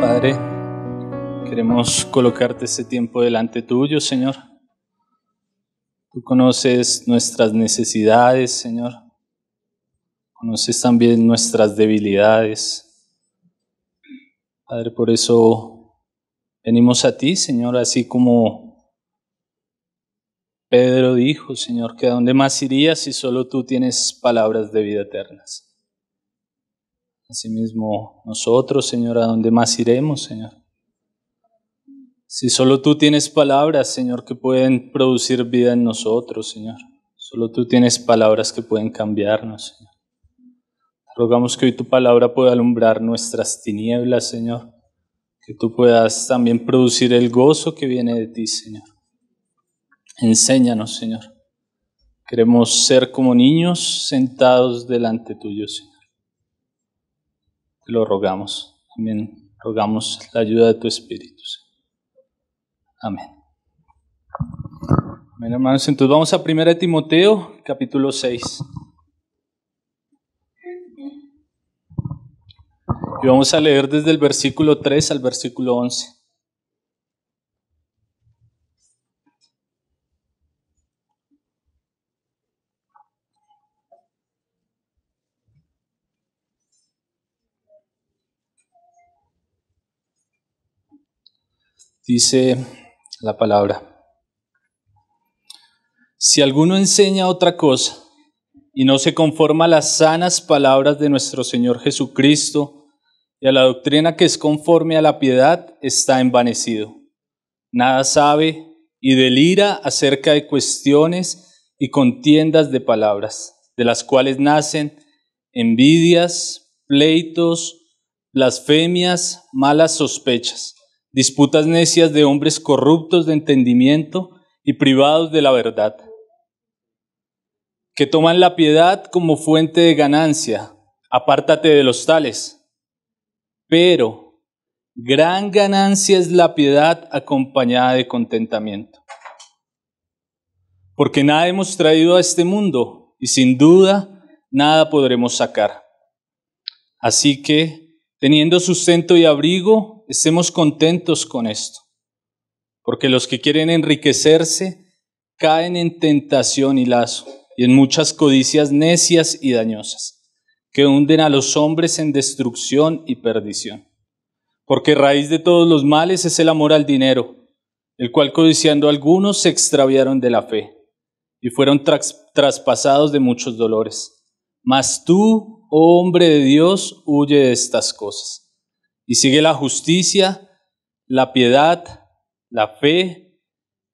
Padre, queremos colocarte este tiempo delante tuyo, Señor. Tú conoces nuestras necesidades, Señor. Conoces también nuestras debilidades. Padre, por eso venimos a ti, Señor, así como Pedro dijo, Señor, que a dónde más irías si solo tú tienes palabras de vida eternas. Asimismo, nosotros, Señor, ¿a dónde más iremos, Señor? Si solo tú tienes palabras, Señor, que pueden producir vida en nosotros, Señor. Solo tú tienes palabras que pueden cambiarnos, Señor. Rogamos que hoy tu palabra pueda alumbrar nuestras tinieblas, Señor. Que tú puedas también producir el gozo que viene de ti, Señor. Enséñanos, Señor. Queremos ser como niños sentados delante tuyo, Señor. Te lo rogamos. También rogamos la ayuda de tu Espíritu. Amén. Amén, hermanos. Entonces vamos a 1 Timoteo, capítulo 6. Y vamos a leer desde el versículo 3 al versículo 11. Dice la palabra. Si alguno enseña otra cosa y no se conforma a las sanas palabras de nuestro Señor Jesucristo y a la doctrina que es conforme a la piedad, está envanecido. Nada sabe y delira acerca de cuestiones y contiendas de palabras, de las cuales nacen envidias, pleitos, blasfemias, malas sospechas disputas necias de hombres corruptos de entendimiento y privados de la verdad, que toman la piedad como fuente de ganancia. Apártate de los tales. Pero gran ganancia es la piedad acompañada de contentamiento. Porque nada hemos traído a este mundo y sin duda nada podremos sacar. Así que, teniendo sustento y abrigo, estemos contentos con esto, porque los que quieren enriquecerse caen en tentación y lazo y en muchas codicias necias y dañosas, que hunden a los hombres en destrucción y perdición. Porque raíz de todos los males es el amor al dinero, el cual codiciando algunos se extraviaron de la fe y fueron traspasados de muchos dolores. Mas tú, oh hombre de Dios, huye de estas cosas y sigue la justicia, la piedad, la fe,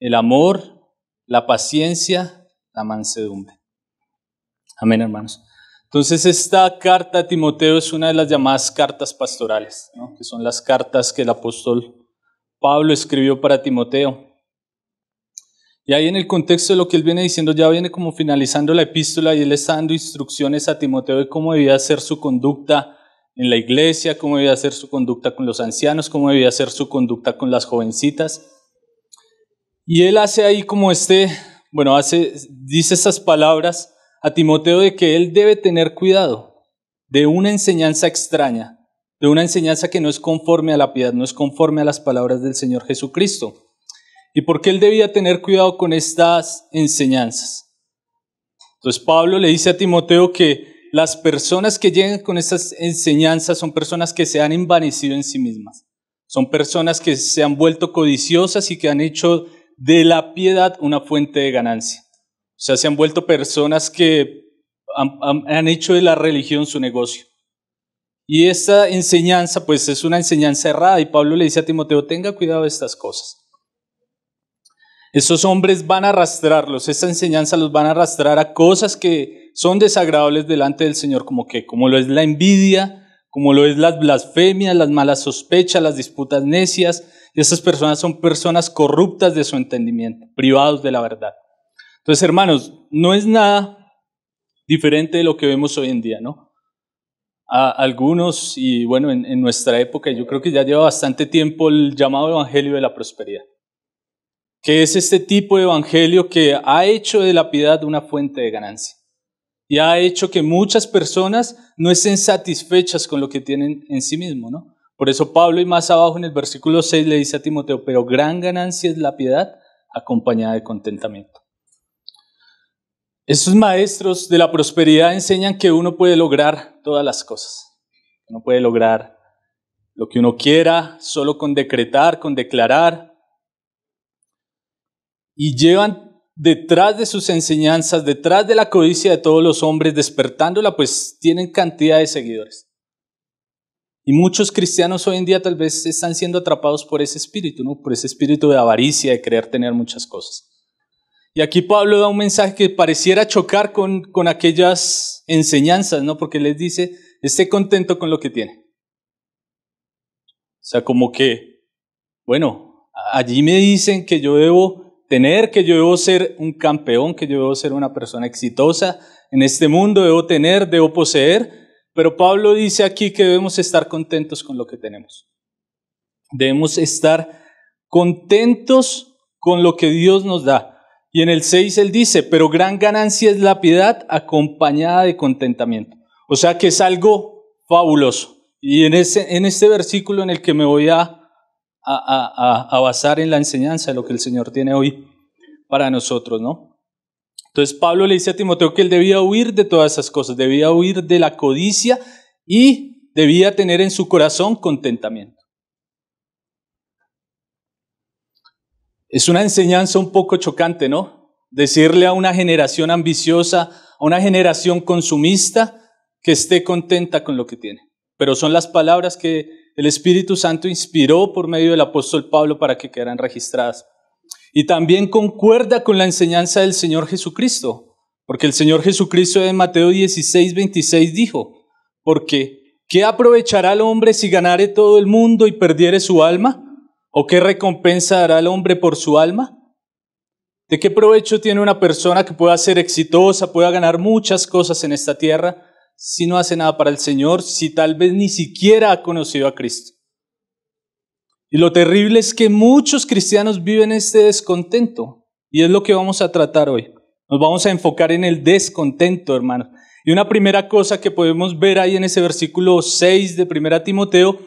el amor, la paciencia, la mansedumbre. Amén, hermanos. Entonces esta carta a Timoteo es una de las llamadas cartas pastorales, que son las cartas que el apóstol Pablo escribió para Timoteo. Y ahí en el contexto de lo que él viene diciendo, ya viene como finalizando la epístola y él está dando instrucciones a Timoteo de cómo debía ser su conducta en la iglesia, cómo debía ser su conducta con los ancianos, cómo debía ser su conducta con las jovencitas. Y él hace ahí como este, bueno, hace, dice esas palabras a Timoteo de que él debe tener cuidado de una enseñanza extraña, de una enseñanza que no es conforme a la piedad, no es conforme a las palabras del Señor Jesucristo. ¿Y por qué él debía tener cuidado con estas enseñanzas? Entonces Pablo le dice a Timoteo que las personas que llegan con estas enseñanzas son personas que se han envanecido en sí mismas. Son personas que se han vuelto codiciosas y que han hecho de la piedad una fuente de ganancia. O sea, se han vuelto personas que han, hecho de la religión su negocio. Y esta enseñanza, pues es una enseñanza errada. Y Pablo le dice a Timoteo, tenga cuidado de estas cosas. Esos hombres van a arrastrarlos, esa enseñanza los van a arrastrar a cosas que son desagradables delante del Señor, como que, como lo es la envidia, como lo es las blasfemias, las malas sospechas, las disputas necias. Y esas personas son personas corruptas de su entendimiento, privados de la verdad. Entonces, hermanos, no es nada diferente de lo que vemos hoy en día, ¿no? A algunos, y bueno, en nuestra época, yo creo que ya lleva bastante tiempo el llamado Evangelio de la Prosperidad que es este tipo de evangelio que ha hecho de la piedad una fuente de ganancia y ha hecho que muchas personas no estén satisfechas con lo que tienen en sí mismo, ¿no? Por eso Pablo y más abajo en el versículo 6 le dice a Timoteo, pero gran ganancia es la piedad acompañada de contentamiento. Esos maestros de la prosperidad enseñan que uno puede lograr todas las cosas. Uno puede lograr lo que uno quiera solo con decretar, con declarar, y llevan detrás de sus enseñanzas, detrás de la codicia de todos los hombres, despertándola, pues tienen cantidad de seguidores. Y muchos cristianos hoy en día tal vez están siendo atrapados por ese espíritu, ¿no? Por ese espíritu de avaricia, de querer tener muchas cosas. Y aquí Pablo da un mensaje que pareciera chocar con, con aquellas enseñanzas, ¿no? Porque les dice, esté contento con lo que tiene. O sea, como que, bueno, allí me dicen que yo debo tener, que yo debo ser un campeón, que yo debo ser una persona exitosa en este mundo, debo tener, debo poseer. Pero Pablo dice aquí que debemos estar contentos con lo que tenemos. Debemos estar contentos con lo que Dios nos da. Y en el 6 él dice, pero gran ganancia es la piedad acompañada de contentamiento. O sea que es algo fabuloso. Y en, ese, en este versículo en el que me voy a a, basar en la enseñanza de lo que el Señor tiene hoy para nosotros, ¿no? Entonces Pablo le dice a Timoteo que él debía huir de todas esas cosas, debía huir de la codicia y debía tener en su corazón contentamiento. Es una enseñanza un poco chocante, ¿no? Decirle a una generación ambiciosa, a una generación consumista, que esté contenta con lo que tiene. Pero son las palabras que el Espíritu Santo inspiró por medio del apóstol Pablo para que quedaran registradas. Y también concuerda con la enseñanza del Señor Jesucristo, porque el Señor Jesucristo en Mateo 16, 26 dijo, porque ¿qué aprovechará el hombre si ganare todo el mundo y perdiere su alma? ¿O qué recompensa dará el hombre por su alma? ¿De qué provecho tiene una persona que pueda ser exitosa, pueda ganar muchas cosas en esta tierra, si no hace nada para el Señor, si tal vez ni siquiera ha conocido a Cristo? Y lo terrible es que muchos cristianos viven este descontento. Y es lo que vamos a tratar hoy. Nos vamos a enfocar en el descontento, hermanos. Y una primera cosa que podemos ver ahí en ese versículo 6 de 1 Timoteo,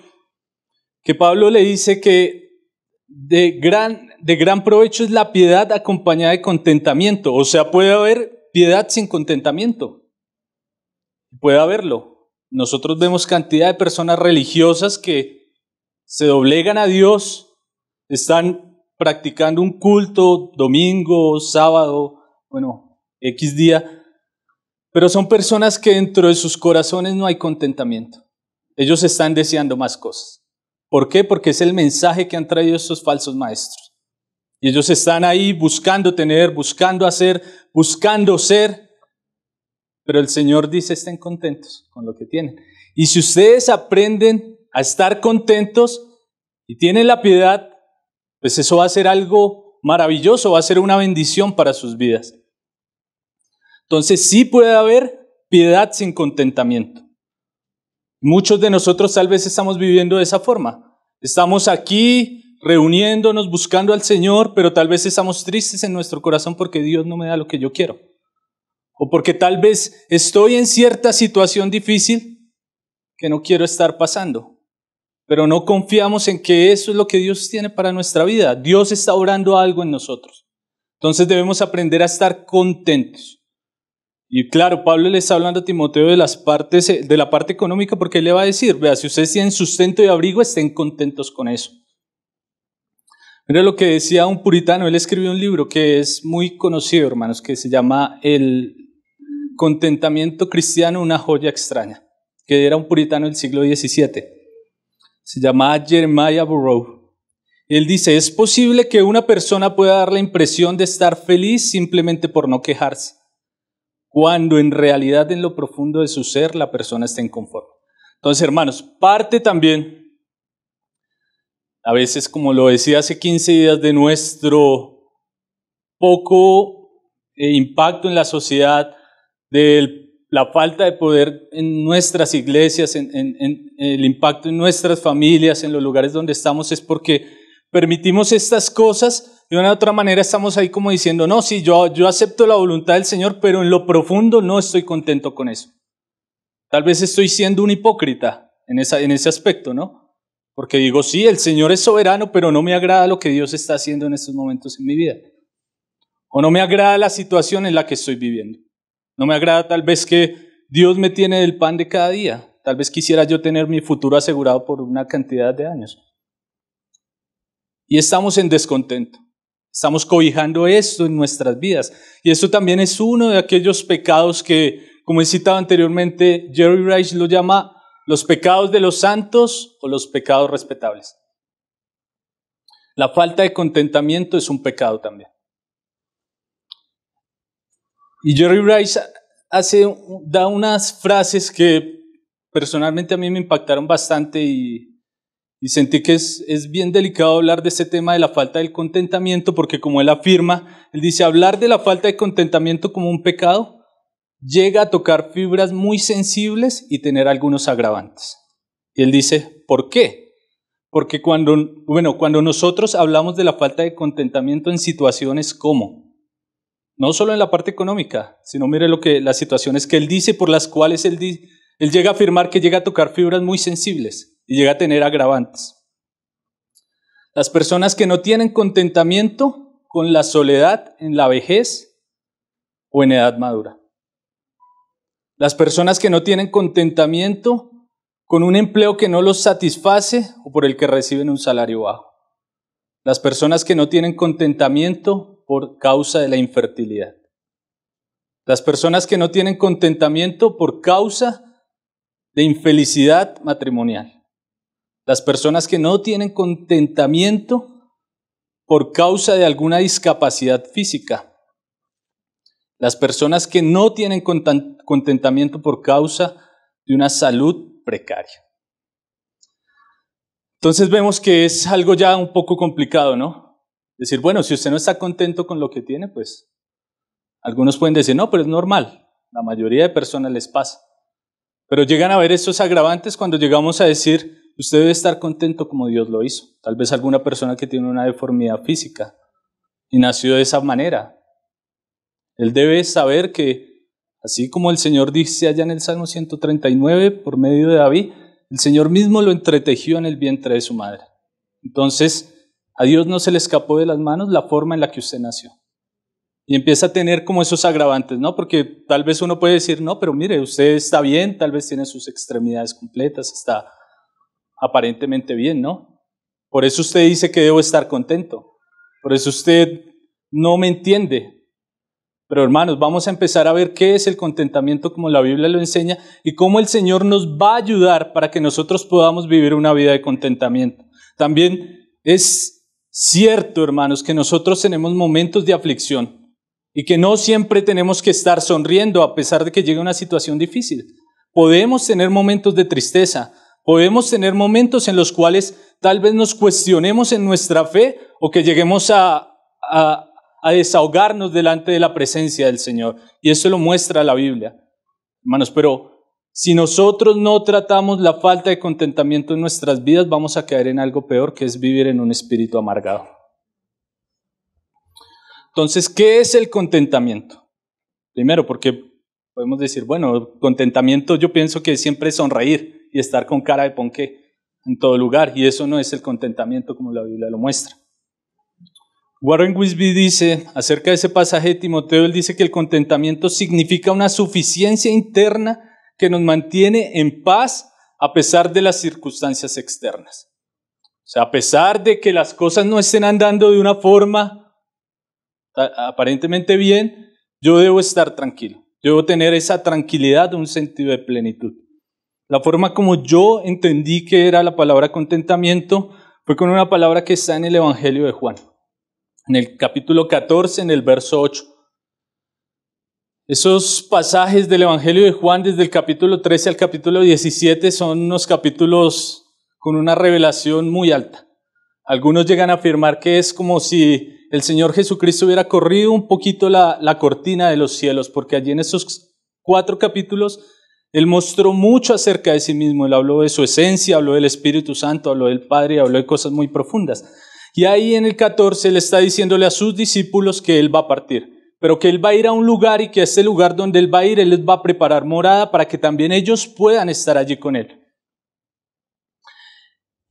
que Pablo le dice que de gran, de gran provecho es la piedad acompañada de contentamiento. O sea, puede haber piedad sin contentamiento. Puede haberlo. Nosotros vemos cantidad de personas religiosas que se doblegan a Dios, están practicando un culto domingo, sábado, bueno, X día, pero son personas que dentro de sus corazones no hay contentamiento. Ellos están deseando más cosas. ¿Por qué? Porque es el mensaje que han traído estos falsos maestros. Y ellos están ahí buscando tener, buscando hacer, buscando ser, pero el Señor dice, estén contentos con lo que tienen. Y si ustedes aprenden a estar contentos y tienen la piedad, pues eso va a ser algo maravilloso, va a ser una bendición para sus vidas. Entonces sí puede haber piedad sin contentamiento. Muchos de nosotros tal vez estamos viviendo de esa forma. Estamos aquí reuniéndonos, buscando al Señor, pero tal vez estamos tristes en nuestro corazón porque Dios no me da lo que yo quiero o porque tal vez estoy en cierta situación difícil que no quiero estar pasando. Pero no confiamos en que eso es lo que Dios tiene para nuestra vida. Dios está orando algo en nosotros. Entonces debemos aprender a estar contentos. Y claro, Pablo le está hablando a Timoteo de, las partes, de la parte económica porque él le va a decir, vea, si ustedes tienen sustento y abrigo, estén contentos con eso. Mira lo que decía un puritano, él escribió un libro que es muy conocido, hermanos, que se llama El Contentamiento cristiano, una joya extraña, que era un puritano del siglo XVII. Se llamaba Jeremiah Burrow. Él dice, es posible que una persona pueda dar la impresión de estar feliz simplemente por no quejarse, cuando en realidad en lo profundo de su ser la persona está inconforme. Entonces, hermanos, parte también, a veces como lo decía hace 15 días, de nuestro poco eh, impacto en la sociedad de la falta de poder en nuestras iglesias, en, el impacto en nuestras familias, en los lugares donde estamos, es porque permitimos estas cosas de una u otra manera estamos ahí como diciendo, no, sí, yo, yo acepto la voluntad del Señor, pero en lo profundo no estoy contento con eso. Tal vez estoy siendo un hipócrita en, en ese aspecto, ¿no? Porque digo, sí, el Señor es soberano, pero no me agrada lo que Dios está haciendo en estos momentos en mi vida. O no me agrada la situación en la que estoy viviendo. No me agrada tal vez que Dios me tiene del pan de cada día. Tal vez quisiera yo tener mi futuro asegurado por una cantidad de años. Y estamos en descontento. Estamos cobijando esto en nuestras vidas. Y esto también es uno de aquellos pecados que, como he citado anteriormente, Jerry Rice lo llama los pecados de los santos o los pecados respetables. La falta de contentamiento es un pecado también. Y Jerry Rice hace, da unas frases que personalmente a mí me impactaron bastante y, sentí que es, es, bien delicado hablar de ese tema de la falta del contentamiento, porque como él afirma, él dice, hablar de la falta de contentamiento como un pecado llega a tocar fibras muy sensibles y tener algunos agravantes. Y él dice, ¿por qué? Porque cuando, bueno, cuando nosotros hablamos de la falta de contentamiento en situaciones como no solo en la parte económica, sino mire lo que las situaciones que él dice por las cuales él, él llega a afirmar que llega a tocar fibras muy sensibles y llega a tener agravantes. Las personas que no tienen contentamiento con la soledad en la vejez o en edad madura. Las personas que no tienen contentamiento con un empleo que no los satisface o por el que reciben un salario bajo. Las personas que no tienen contentamiento por causa de la infertilidad. Las personas que no tienen contentamiento por causa de infelicidad matrimonial. Las personas que no tienen contentamiento por causa de alguna discapacidad física. Las personas que no tienen contentamiento por causa de una salud precaria. Entonces vemos que es algo ya un poco complicado, ¿no? Decir, bueno, si usted no está contento con lo que tiene, pues algunos pueden decir, no, pero es normal. La mayoría de personas les pasa. Pero llegan a ver esos agravantes cuando llegamos a decir, usted debe estar contento como Dios lo hizo. Tal vez alguna persona que tiene una deformidad física y nació de esa manera. Él debe saber que, así como el Señor dice allá en el Salmo 139, por medio de David, el Señor mismo lo entretejió en el vientre de su madre. Entonces, a Dios no se le escapó de las manos la forma en la que usted nació. Y empieza a tener como esos agravantes, ¿no? Porque tal vez uno puede decir, no, pero mire, usted está bien, tal vez tiene sus extremidades completas, está aparentemente bien, ¿no? Por eso usted dice que debo estar contento. Por eso usted no me entiende. Pero hermanos, vamos a empezar a ver qué es el contentamiento como la Biblia lo enseña y cómo el Señor nos va a ayudar para que nosotros podamos vivir una vida de contentamiento. También es Cierto, hermanos, que nosotros tenemos momentos de aflicción y que no siempre tenemos que estar sonriendo a pesar de que llegue una situación difícil. Podemos tener momentos de tristeza, podemos tener momentos en los cuales tal vez nos cuestionemos en nuestra fe o que lleguemos a, a, desahogarnos delante de la presencia del Señor. Y eso lo muestra la Biblia. Hermanos, pero si nosotros no tratamos la falta de contentamiento en nuestras vidas, vamos a caer en algo peor, que es vivir en un espíritu amargado. Entonces, ¿qué es el contentamiento? Primero, porque podemos decir, bueno, contentamiento yo pienso que siempre es sonreír y estar con cara de ponqué en todo lugar, y eso no es el contentamiento como la Biblia lo muestra. Warren Wisby dice acerca de ese pasaje de Timoteo, él dice que el contentamiento significa una suficiencia interna que nos mantiene en paz a pesar de las circunstancias externas. O sea, a pesar de que las cosas no estén andando de una forma aparentemente bien, yo debo estar tranquilo. debo tener esa tranquilidad, un sentido de plenitud. La forma como yo entendí que era la palabra contentamiento fue con una palabra que está en el Evangelio de Juan, en el capítulo 14, en el verso 8. Esos pasajes del Evangelio de Juan desde el capítulo 13 al capítulo 17 son unos capítulos con una revelación muy alta. Algunos llegan a afirmar que es como si el Señor Jesucristo hubiera corrido un poquito la, cortina de los cielos, porque allí en esos cuatro capítulos él mostró mucho acerca de sí mismo, él habló de su esencia, habló del Espíritu Santo, habló del Padre, habló de cosas muy profundas. Y ahí en el 14 Él está diciéndole a sus discípulos que él va a partir pero que Él va a ir a un lugar y que a ese lugar donde Él va a ir, Él les va a preparar morada para que también ellos puedan estar allí con Él.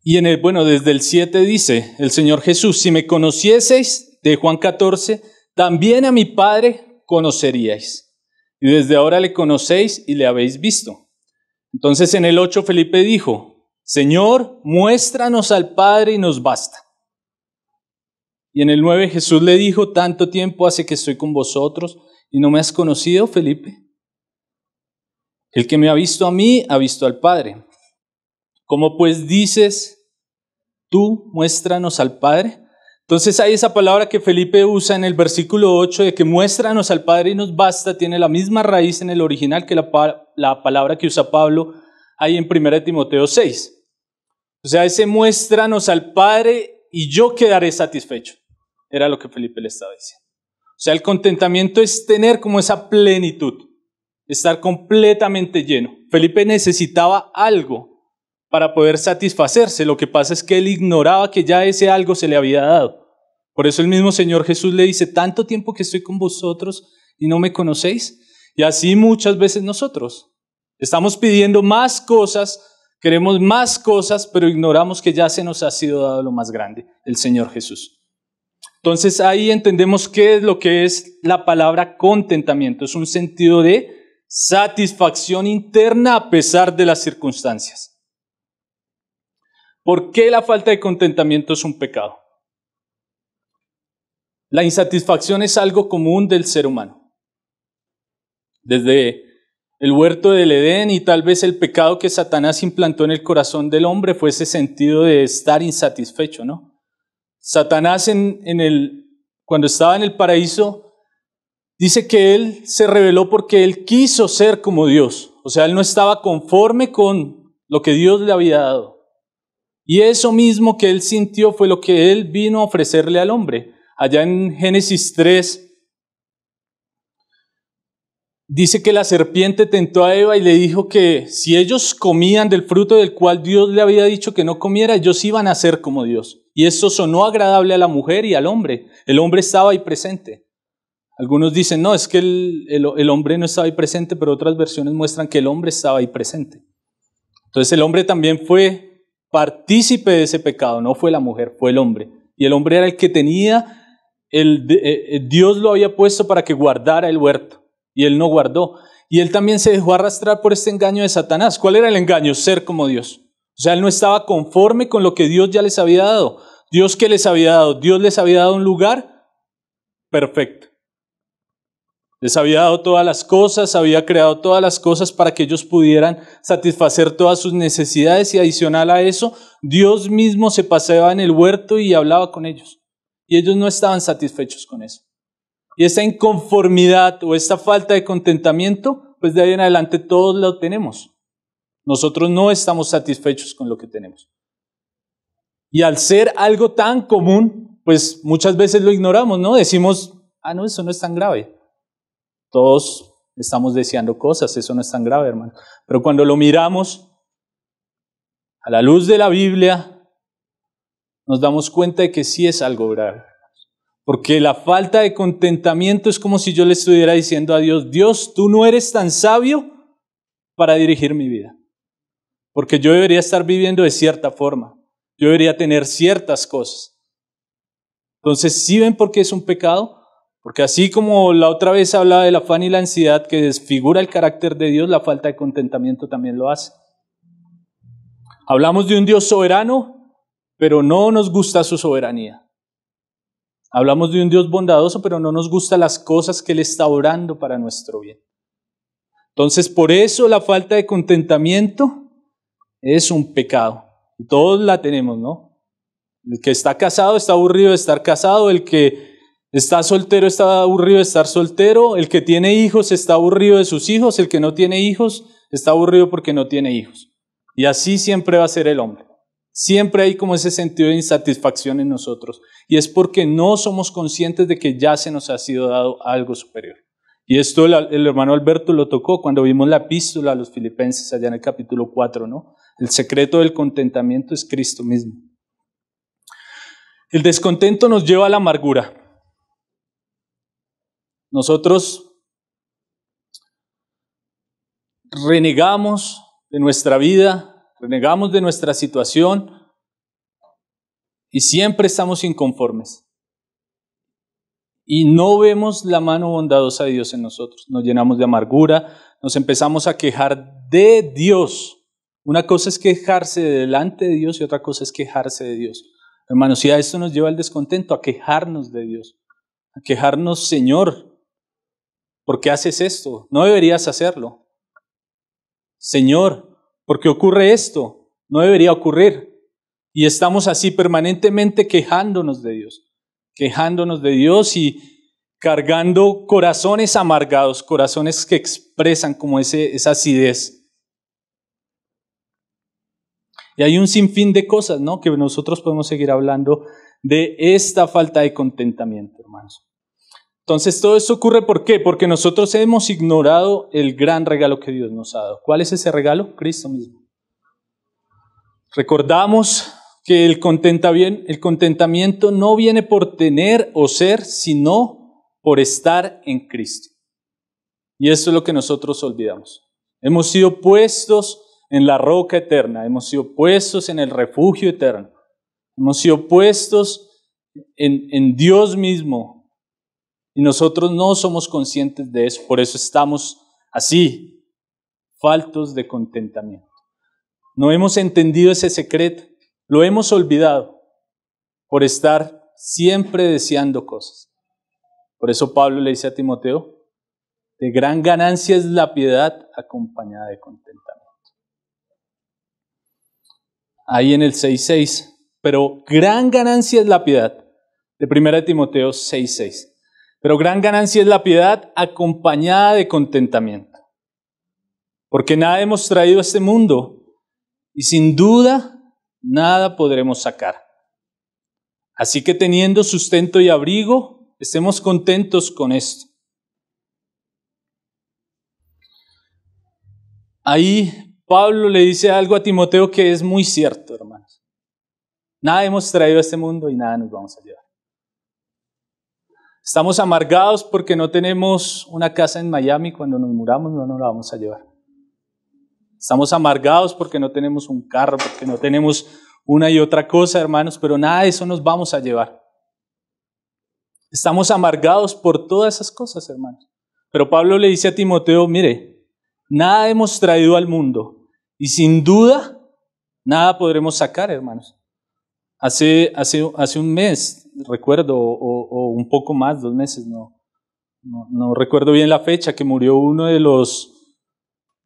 Y en el, bueno, desde el 7 dice el Señor Jesús, si me conocieseis, de Juan 14, también a mi Padre conoceríais. Y desde ahora le conocéis y le habéis visto. Entonces en el 8 Felipe dijo, Señor, muéstranos al Padre y nos basta. Y en el 9 Jesús le dijo, tanto tiempo hace que estoy con vosotros y no me has conocido, Felipe. El que me ha visto a mí, ha visto al Padre. ¿Cómo pues dices, tú muéstranos al Padre? Entonces hay esa palabra que Felipe usa en el versículo 8 de que muéstranos al Padre y nos basta, tiene la misma raíz en el original que la, la palabra que usa Pablo ahí en 1 Timoteo 6. O sea, ese muéstranos al Padre y yo quedaré satisfecho. Era lo que Felipe le estaba diciendo. O sea, el contentamiento es tener como esa plenitud, estar completamente lleno. Felipe necesitaba algo para poder satisfacerse. Lo que pasa es que él ignoraba que ya ese algo se le había dado. Por eso el mismo Señor Jesús le dice, tanto tiempo que estoy con vosotros y no me conocéis. Y así muchas veces nosotros estamos pidiendo más cosas, queremos más cosas, pero ignoramos que ya se nos ha sido dado lo más grande, el Señor Jesús. Entonces ahí entendemos qué es lo que es la palabra contentamiento. Es un sentido de satisfacción interna a pesar de las circunstancias. ¿Por qué la falta de contentamiento es un pecado? La insatisfacción es algo común del ser humano. Desde el huerto del Edén y tal vez el pecado que Satanás implantó en el corazón del hombre fue ese sentido de estar insatisfecho, ¿no? Satanás en, el, cuando estaba en el paraíso, dice que él se reveló porque él quiso ser como Dios. O sea, él no estaba conforme con lo que Dios le había dado. Y eso mismo que él sintió fue lo que él vino a ofrecerle al hombre. Allá en Génesis 3 dice que la serpiente tentó a Eva y le dijo que si ellos comían del fruto del cual Dios le había dicho que no comiera, ellos iban a ser como Dios. Y eso sonó agradable a la mujer y al hombre. El hombre estaba ahí presente. Algunos dicen, no, es que el, hombre no estaba ahí presente, pero otras versiones muestran que el hombre estaba ahí presente. Entonces el hombre también fue partícipe de ese pecado, no fue la mujer, fue el hombre. Y el hombre era el que tenía, el, eh, eh, Dios lo había puesto para que guardara el huerto, y él no guardó. Y él también se dejó arrastrar por este engaño de Satanás. ¿Cuál era el engaño? Ser como Dios. O sea, él no estaba conforme con lo que Dios ya les había dado. Dios que les había dado, Dios les había dado un lugar perfecto. Les había dado todas las cosas, había creado todas las cosas para que ellos pudieran satisfacer todas sus necesidades y adicional a eso, Dios mismo se paseaba en el huerto y hablaba con ellos. Y ellos no estaban satisfechos con eso. Y esa inconformidad o esta falta de contentamiento, pues de ahí en adelante todos lo tenemos. Nosotros no estamos satisfechos con lo que tenemos. Y al ser algo tan común, pues muchas veces lo ignoramos, ¿no? Decimos, ah, no, eso no es tan grave. Todos estamos deseando cosas, eso no es tan grave, hermano. Pero cuando lo miramos a la luz de la Biblia, nos damos cuenta de que sí es algo grave. Porque la falta de contentamiento es como si yo le estuviera diciendo a Dios, Dios, tú no eres tan sabio para dirigir mi vida porque yo debería estar viviendo de cierta forma, yo debería tener ciertas cosas. Entonces, ¿sí ven por qué es un pecado? Porque así como la otra vez hablaba del afán y la ansiedad que desfigura el carácter de Dios, la falta de contentamiento también lo hace. Hablamos de un Dios soberano, pero no nos gusta su soberanía. Hablamos de un Dios bondadoso, pero no nos gustan las cosas que Él está orando para nuestro bien. Entonces, por eso la falta de contentamiento es un pecado. todos la tenemos, ¿no? El que está casado está aburrido de estar casado, el que está soltero está aburrido de estar soltero, el que tiene hijos está aburrido de sus hijos, el que no tiene hijos está aburrido porque no tiene hijos. Y así siempre va a ser el hombre. Siempre hay como ese sentido de insatisfacción en nosotros. Y es porque no somos conscientes de que ya se nos ha sido dado algo superior. Y esto el, hermano Alberto lo tocó cuando vimos la epístola a los filipenses allá en el capítulo 4, ¿no? El secreto del contentamiento es Cristo mismo. El descontento nos lleva a la amargura. Nosotros renegamos de nuestra vida, renegamos de nuestra situación y siempre estamos inconformes y no vemos la mano bondadosa de Dios en nosotros. Nos llenamos de amargura, nos empezamos a quejar de Dios. Una cosa es quejarse delante de Dios y otra cosa es quejarse de Dios. Hermanos, y a esto nos lleva el descontento, a quejarnos de Dios, a quejarnos, Señor, ¿por qué haces esto? No deberías hacerlo. Señor, ¿por qué ocurre esto? No debería ocurrir. Y estamos así permanentemente quejándonos de Dios quejándonos de Dios y cargando corazones amargados, corazones que expresan como esa acidez. Y hay un sinfín de cosas, ¿no? Que nosotros podemos seguir hablando de esta falta de contentamiento, hermanos. Entonces, todo esto ocurre ¿por qué? Porque nosotros hemos ignorado el gran regalo que Dios nos ha dado. ¿Cuál es ese regalo? Cristo mismo. Recordamos que el, contentamiento no viene por tener o ser, sino por estar en Cristo. Y eso es lo que nosotros olvidamos. Hemos sido puestos en la roca eterna, hemos sido puestos en el refugio eterno, hemos sido puestos en Dios mismo. Y nosotros no somos conscientes de eso, por eso estamos así, faltos de contentamiento. No hemos entendido ese secreto. Lo hemos olvidado por estar siempre deseando cosas. Por eso Pablo le dice a Timoteo, de gran ganancia es la piedad acompañada de contentamiento. Ahí en el 6.6, pero gran ganancia es la piedad, de 1 Timoteo 6.6. Pero gran ganancia es la piedad acompañada de contentamiento. Porque nada hemos traído a este mundo y sin duda nada podremos sacar. Así que teniendo sustento y abrigo, estemos contentos con esto. Ahí Pablo le dice algo a Timoteo que es muy cierto, hermanos. Nada hemos traído a este mundo y nada nos vamos a llevar. Estamos amargados porque no tenemos una casa en Miami. Cuando nos muramos no nos la vamos a llevar. Estamos amargados porque no tenemos un carro, porque no tenemos una y otra cosa, hermanos, pero nada de eso nos vamos a llevar. Estamos amargados por todas esas cosas, hermanos. Pero Pablo le dice a Timoteo, mire, nada hemos traído al mundo y sin duda nada podremos sacar, hermanos. Hace, hace, hace un mes, recuerdo, o, un poco más, dos meses, no, no recuerdo bien la fecha, que murió uno de los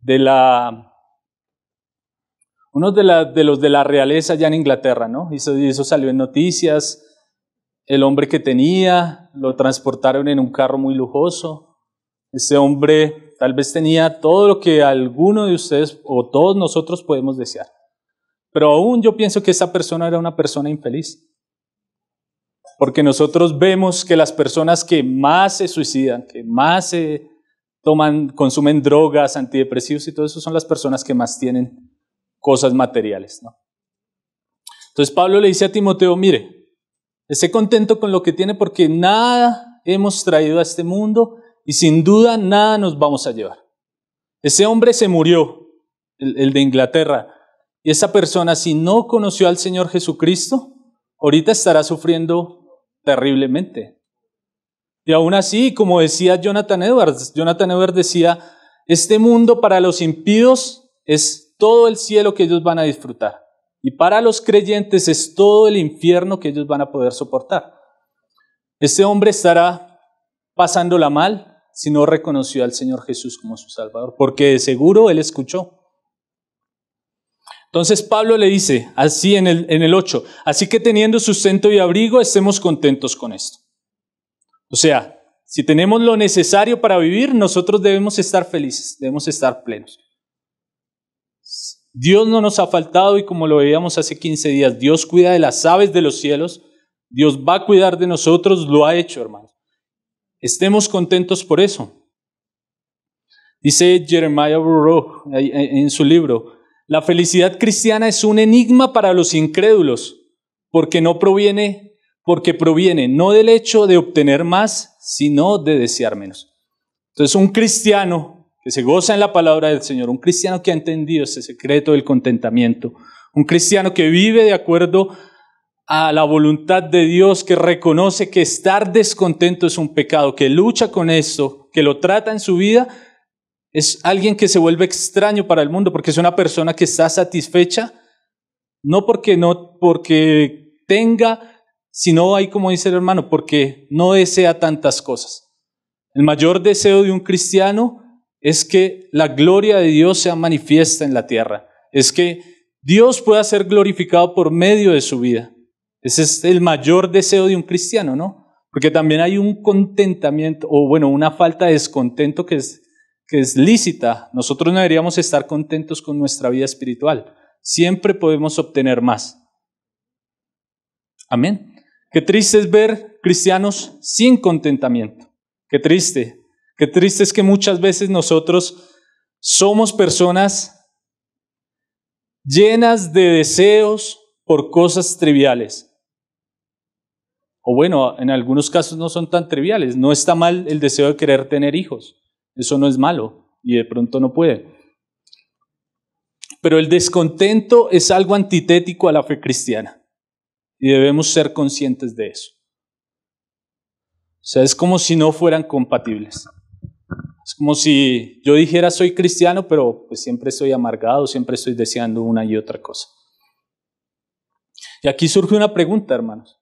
de la uno de, los de la realeza ya en Inglaterra, ¿no? Y eso, eso salió en noticias, el hombre que tenía, lo transportaron en un carro muy lujoso, ese hombre tal vez tenía todo lo que alguno de ustedes o todos nosotros podemos desear. Pero aún yo pienso que esa persona era una persona infeliz. Porque nosotros vemos que las personas que más se suicidan, que más se toman, consumen drogas, antidepresivos y todo eso son las personas que más tienen cosas materiales. ¿no? Entonces Pablo le dice a Timoteo, mire, esté contento con lo que tiene porque nada hemos traído a este mundo y sin duda nada nos vamos a llevar. Ese hombre se murió, el, de Inglaterra, y esa persona si no conoció al Señor Jesucristo, ahorita estará sufriendo terriblemente. Y aún así, como decía Jonathan Edwards, Jonathan Edwards decía, este mundo para los impíos es todo el cielo que ellos van a disfrutar. Y para los creyentes es todo el infierno que ellos van a poder soportar. Este hombre estará pasándola mal si no reconoció al Señor Jesús como su Salvador, porque de seguro él escuchó. Entonces Pablo le dice, así en el, en el 8, así que teniendo sustento y abrigo, estemos contentos con esto. O sea, si tenemos lo necesario para vivir, nosotros debemos estar felices, debemos estar plenos. Dios no nos ha faltado y como lo veíamos hace 15 días, Dios cuida de las aves de los cielos, Dios va a cuidar de nosotros, lo ha hecho, hermano. Estemos contentos por eso. Dice Jeremiah Burrough en su libro, la felicidad cristiana es un enigma para los incrédulos, porque no proviene, porque proviene no del hecho de obtener más, sino de desear menos. Entonces un cristiano que se goza en la palabra del Señor, un cristiano que ha entendido ese secreto del contentamiento, un cristiano que vive de acuerdo a la voluntad de Dios, que reconoce que estar descontento es un pecado, que lucha con eso, que lo trata en su vida, es alguien que se vuelve extraño para el mundo porque es una persona que está satisfecha, no porque no porque tenga, sino ahí como dice el hermano, porque no desea tantas cosas. El mayor deseo de un cristiano es que la gloria de Dios sea manifiesta en la tierra, es que Dios pueda ser glorificado por medio de su vida. Ese es el mayor deseo de un cristiano, ¿no? Porque también hay un contentamiento, o bueno, una falta de descontento que es, que es lícita. Nosotros no deberíamos estar contentos con nuestra vida espiritual. Siempre podemos obtener más. Amén. Qué triste es ver cristianos sin contentamiento. Qué triste, Qué triste es que muchas veces nosotros somos personas llenas de deseos por cosas triviales. O bueno, en algunos casos no son tan triviales. No está mal el deseo de querer tener hijos. Eso no es malo y de pronto no puede. Pero el descontento es algo antitético a la fe cristiana y debemos ser conscientes de eso. O sea, es como si no fueran compatibles. Es como si yo dijera soy cristiano, pero pues siempre estoy amargado, siempre estoy deseando una y otra cosa. Y aquí surge una pregunta, hermanos.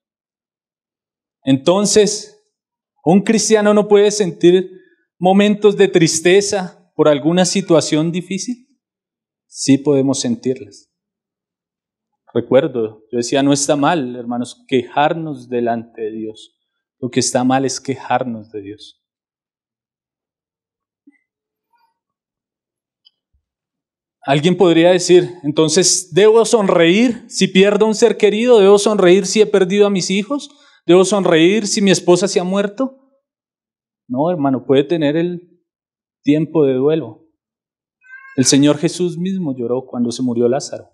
Entonces, ¿un cristiano no puede sentir momentos de tristeza por alguna situación difícil? Sí podemos sentirlas. Recuerdo, yo decía, no está mal, hermanos, quejarnos delante de Dios. Lo que está mal es quejarnos de Dios. Alguien podría decir, entonces, ¿debo sonreír si pierdo a un ser querido? ¿Debo sonreír si he perdido a mis hijos? ¿Debo sonreír si mi esposa se ha muerto? No, hermano, puede tener el tiempo de duelo. El Señor Jesús mismo lloró cuando se murió Lázaro.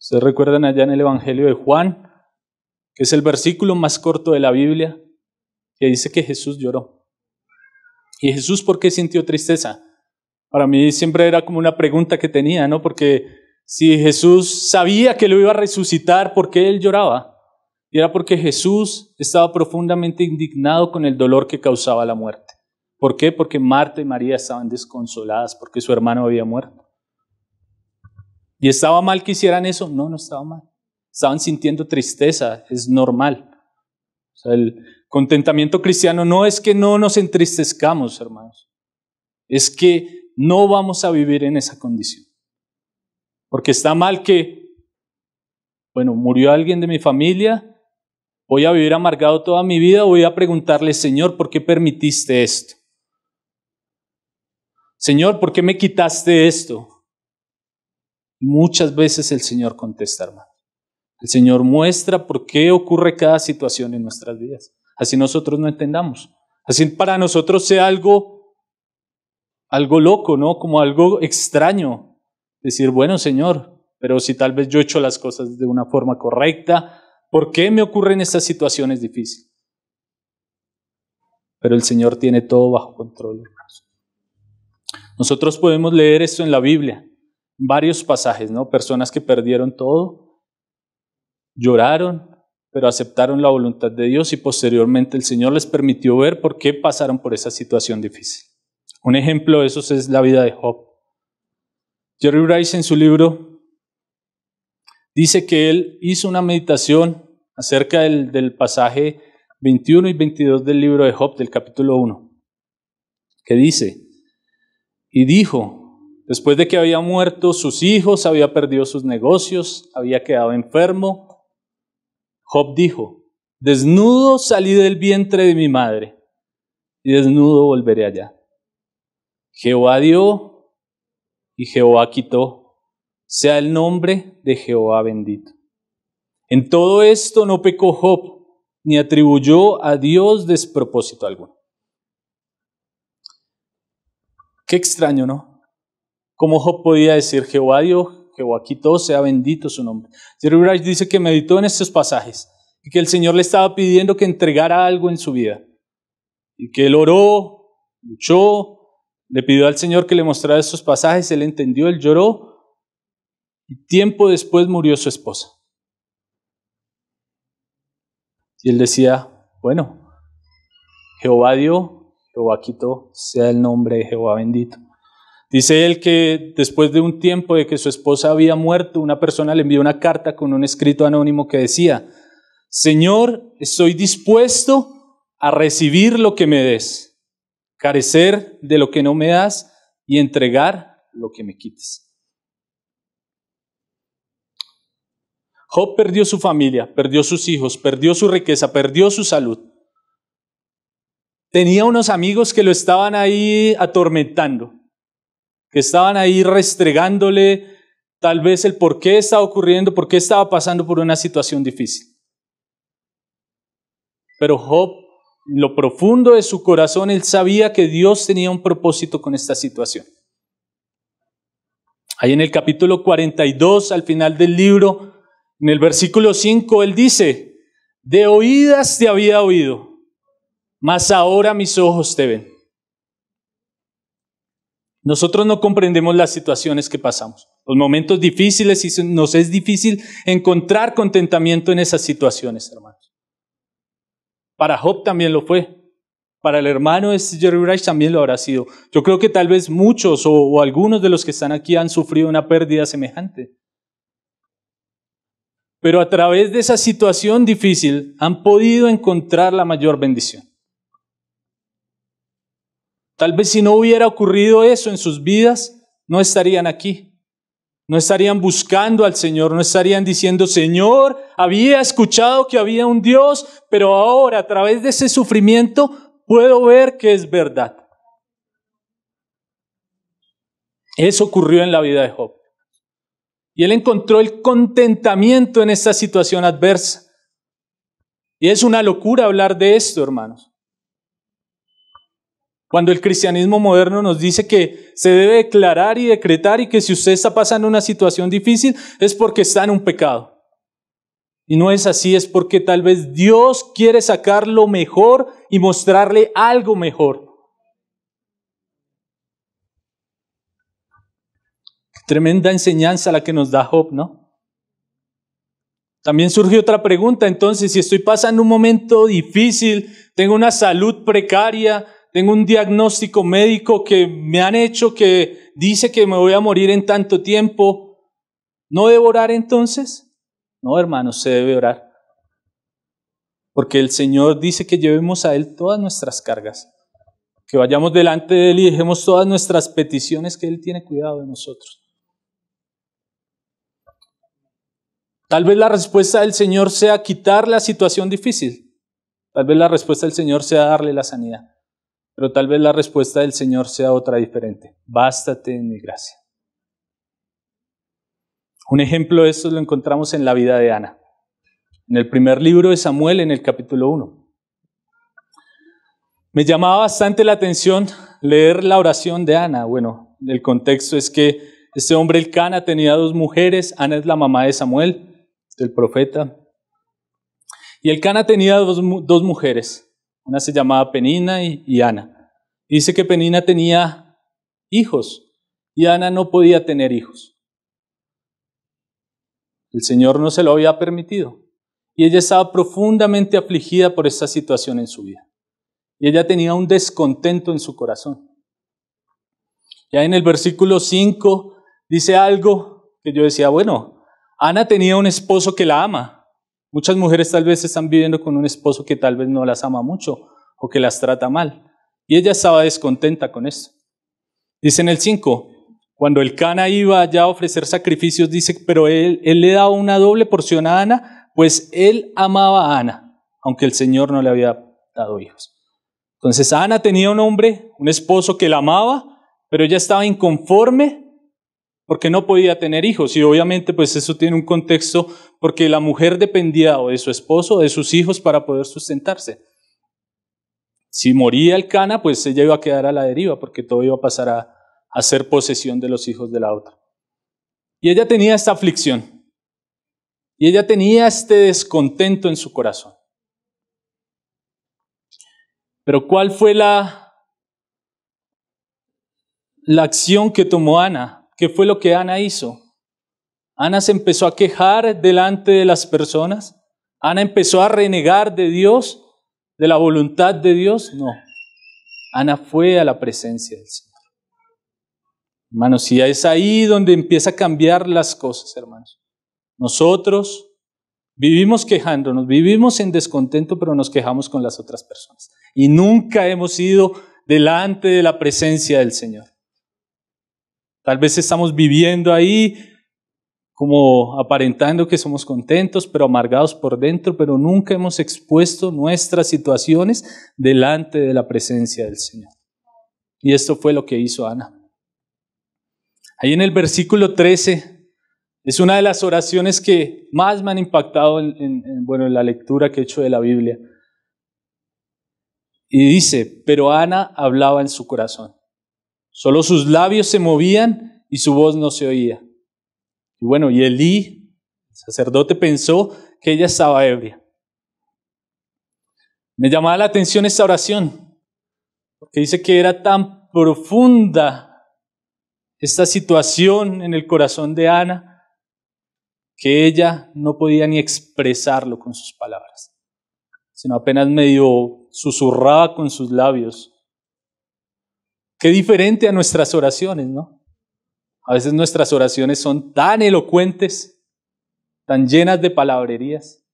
Ustedes recuerdan allá en el Evangelio de Juan, que es el versículo más corto de la Biblia, que dice que Jesús lloró. ¿Y Jesús por qué sintió tristeza? Para mí siempre era como una pregunta que tenía, ¿no? Porque si Jesús sabía que lo iba a resucitar, ¿por qué él lloraba? Y era porque Jesús estaba profundamente indignado con el dolor que causaba la muerte. ¿Por qué? Porque Marta y María estaban desconsoladas porque su hermano había muerto. ¿Y estaba mal que hicieran eso? No, no estaba mal. Estaban sintiendo tristeza, es normal. O sea, el contentamiento cristiano no es que no nos entristezcamos, hermanos. Es que no vamos a vivir en esa condición. Porque está mal que, bueno, murió alguien de mi familia, voy a vivir amargado toda mi vida, voy a preguntarle, Señor, ¿por qué permitiste esto? Señor, ¿por qué me quitaste esto? Muchas veces el Señor contesta, hermano. El Señor muestra por qué ocurre cada situación en nuestras vidas. Así nosotros no entendamos. Así para nosotros sea algo algo loco, ¿no? Como algo extraño. Decir, bueno, Señor, pero si tal vez yo he hecho las cosas de una forma correcta, ¿por qué me ocurren estas situaciones difíciles? Pero el Señor tiene todo bajo control, Nosotros podemos leer esto en la Biblia, varios pasajes, ¿no? Personas que perdieron todo, lloraron, pero aceptaron la voluntad de Dios y posteriormente el Señor les permitió ver por qué pasaron por esa situación difícil. Un ejemplo de eso es la vida de Job. Jerry Rice en su libro dice que él hizo una meditación acerca del, del pasaje 21 y 22 del libro de Job, del capítulo 1, que dice, y dijo, después de que había muerto sus hijos, había perdido sus negocios, había quedado enfermo, Job dijo, desnudo salí del vientre de mi madre y desnudo volveré allá. Jehová dio y Jehová quitó. Sea el nombre de Jehová bendito. En todo esto no pecó Job, ni atribuyó a Dios despropósito alguno. Qué extraño, ¿no? ¿Cómo Job podía decir Jehová dio, Jehová quitó, sea bendito su nombre? Jerry dice que meditó en estos pasajes y que el Señor le estaba pidiendo que entregara algo en su vida y que él oró, luchó, le pidió al Señor que le mostrara estos pasajes, él entendió, él lloró y tiempo después murió su esposa. Y él decía, bueno, Jehová dio, Jehová quitó, sea el nombre de Jehová bendito. Dice él que después de un tiempo de que su esposa había muerto, una persona le envió una carta con un escrito anónimo que decía, Señor, estoy dispuesto a recibir lo que me des carecer de lo que no me das y entregar lo que me quites. Job perdió su familia, perdió sus hijos, perdió su riqueza, perdió su salud. Tenía unos amigos que lo estaban ahí atormentando, que estaban ahí restregándole tal vez el por qué estaba ocurriendo, por qué estaba pasando por una situación difícil. Pero Job lo profundo de su corazón, él sabía que Dios tenía un propósito con esta situación. Ahí en el capítulo 42, al final del libro, en el versículo 5, él dice, de oídas te había oído, mas ahora mis ojos te ven. Nosotros no comprendemos las situaciones que pasamos, los momentos difíciles y nos es difícil encontrar contentamiento en esas situaciones, hermano. Para Job también lo fue. Para el hermano de Jerry Rice también lo habrá sido. Yo creo que tal vez muchos o algunos de los que están aquí han sufrido una pérdida semejante. Pero a través de esa situación difícil han podido encontrar la mayor bendición. Tal vez si no hubiera ocurrido eso en sus vidas, no estarían aquí. No estarían buscando al Señor, no estarían diciendo, Señor, había escuchado que había un Dios, pero ahora a través de ese sufrimiento puedo ver que es verdad. Eso ocurrió en la vida de Job. Y él encontró el contentamiento en esta situación adversa. Y es una locura hablar de esto, hermanos. Cuando el cristianismo moderno nos dice que se debe declarar y decretar y que si usted está pasando una situación difícil es porque está en un pecado. Y no es así, es porque tal vez Dios quiere sacar lo mejor y mostrarle algo mejor. Tremenda enseñanza la que nos da Job, ¿no? También surge otra pregunta, entonces, si estoy pasando un momento difícil, tengo una salud precaria, tengo un diagnóstico médico que me han hecho que dice que me voy a morir en tanto tiempo. ¿No debo orar entonces? No, hermano, se debe orar. Porque el Señor dice que llevemos a Él todas nuestras cargas, que vayamos delante de Él y dejemos todas nuestras peticiones, que Él tiene cuidado de nosotros. Tal vez la respuesta del Señor sea quitar la situación difícil. Tal vez la respuesta del Señor sea darle la sanidad. Pero tal vez la respuesta del Señor sea otra diferente. Bástate en mi gracia. Un ejemplo de esto lo encontramos en la vida de Ana, en el primer libro de Samuel, en el capítulo 1. Me llamaba bastante la atención leer la oración de Ana. Bueno, el contexto es que este hombre, el Cana, tenía dos mujeres. Ana es la mamá de Samuel, del profeta. Y el Cana tenía dos, dos mujeres. Una se llamaba Penina y, Ana. Dice que Penina tenía hijos y Ana no podía tener hijos. El Señor no se lo había permitido. Y ella estaba profundamente afligida por esta situación en su vida. Y ella tenía un descontento en su corazón. Ya en el versículo 5 dice algo que yo decía, bueno, Ana tenía un esposo que la ama. Muchas mujeres tal vez están viviendo con un esposo que tal vez no las ama mucho o que las trata mal. Y ella estaba descontenta con eso. Dice en el 5, cuando el Cana iba ya a ofrecer sacrificios, dice, pero él, él le daba una doble porción a Ana, pues él amaba a Ana, aunque el Señor no le había dado hijos. Entonces Ana tenía un hombre, un esposo que la amaba, pero ella estaba inconforme porque no podía tener hijos. Y obviamente pues eso tiene un contexto porque la mujer dependía o de su esposo, o de sus hijos para poder sustentarse. Si moría el cana, pues ella iba a quedar a la deriva porque todo iba a pasar a, a ser posesión de los hijos de la otra. Y ella tenía esta aflicción. Y ella tenía este descontento en su corazón. Pero ¿cuál fue la, la acción que tomó Ana ¿qué fue lo que Ana hizo? Ana se empezó a quejar delante de las personas. Ana empezó a renegar de Dios, de la voluntad de Dios. No. Ana fue a la presencia del Señor. Hermanos, y es ahí donde empieza a cambiar las cosas, hermanos. Nosotros vivimos quejándonos, vivimos en descontento, pero nos quejamos con las otras personas. Y nunca hemos ido delante de la presencia del Señor. Tal vez estamos viviendo ahí como aparentando que somos contentos, pero amargados por dentro, pero nunca hemos expuesto nuestras situaciones delante de la presencia del Señor. Y esto fue lo que hizo Ana. Ahí en el versículo 13 es una de las oraciones que más me han impactado en, bueno, en la lectura que he hecho de la Biblia. Y dice, pero Ana hablaba en su corazón. Solo sus labios se movían y su voz no se oía. Y bueno, y Elí, el sacerdote, pensó que ella estaba ebria. Me llamaba la atención esta oración, porque dice que era tan profunda esta situación en el corazón de Ana que ella no podía ni expresarlo con sus palabras, sino apenas medio susurraba con sus labios Qué diferente a nuestras oraciones, ¿no? A veces nuestras oraciones son tan elocuentes, tan llenas de palabrerías,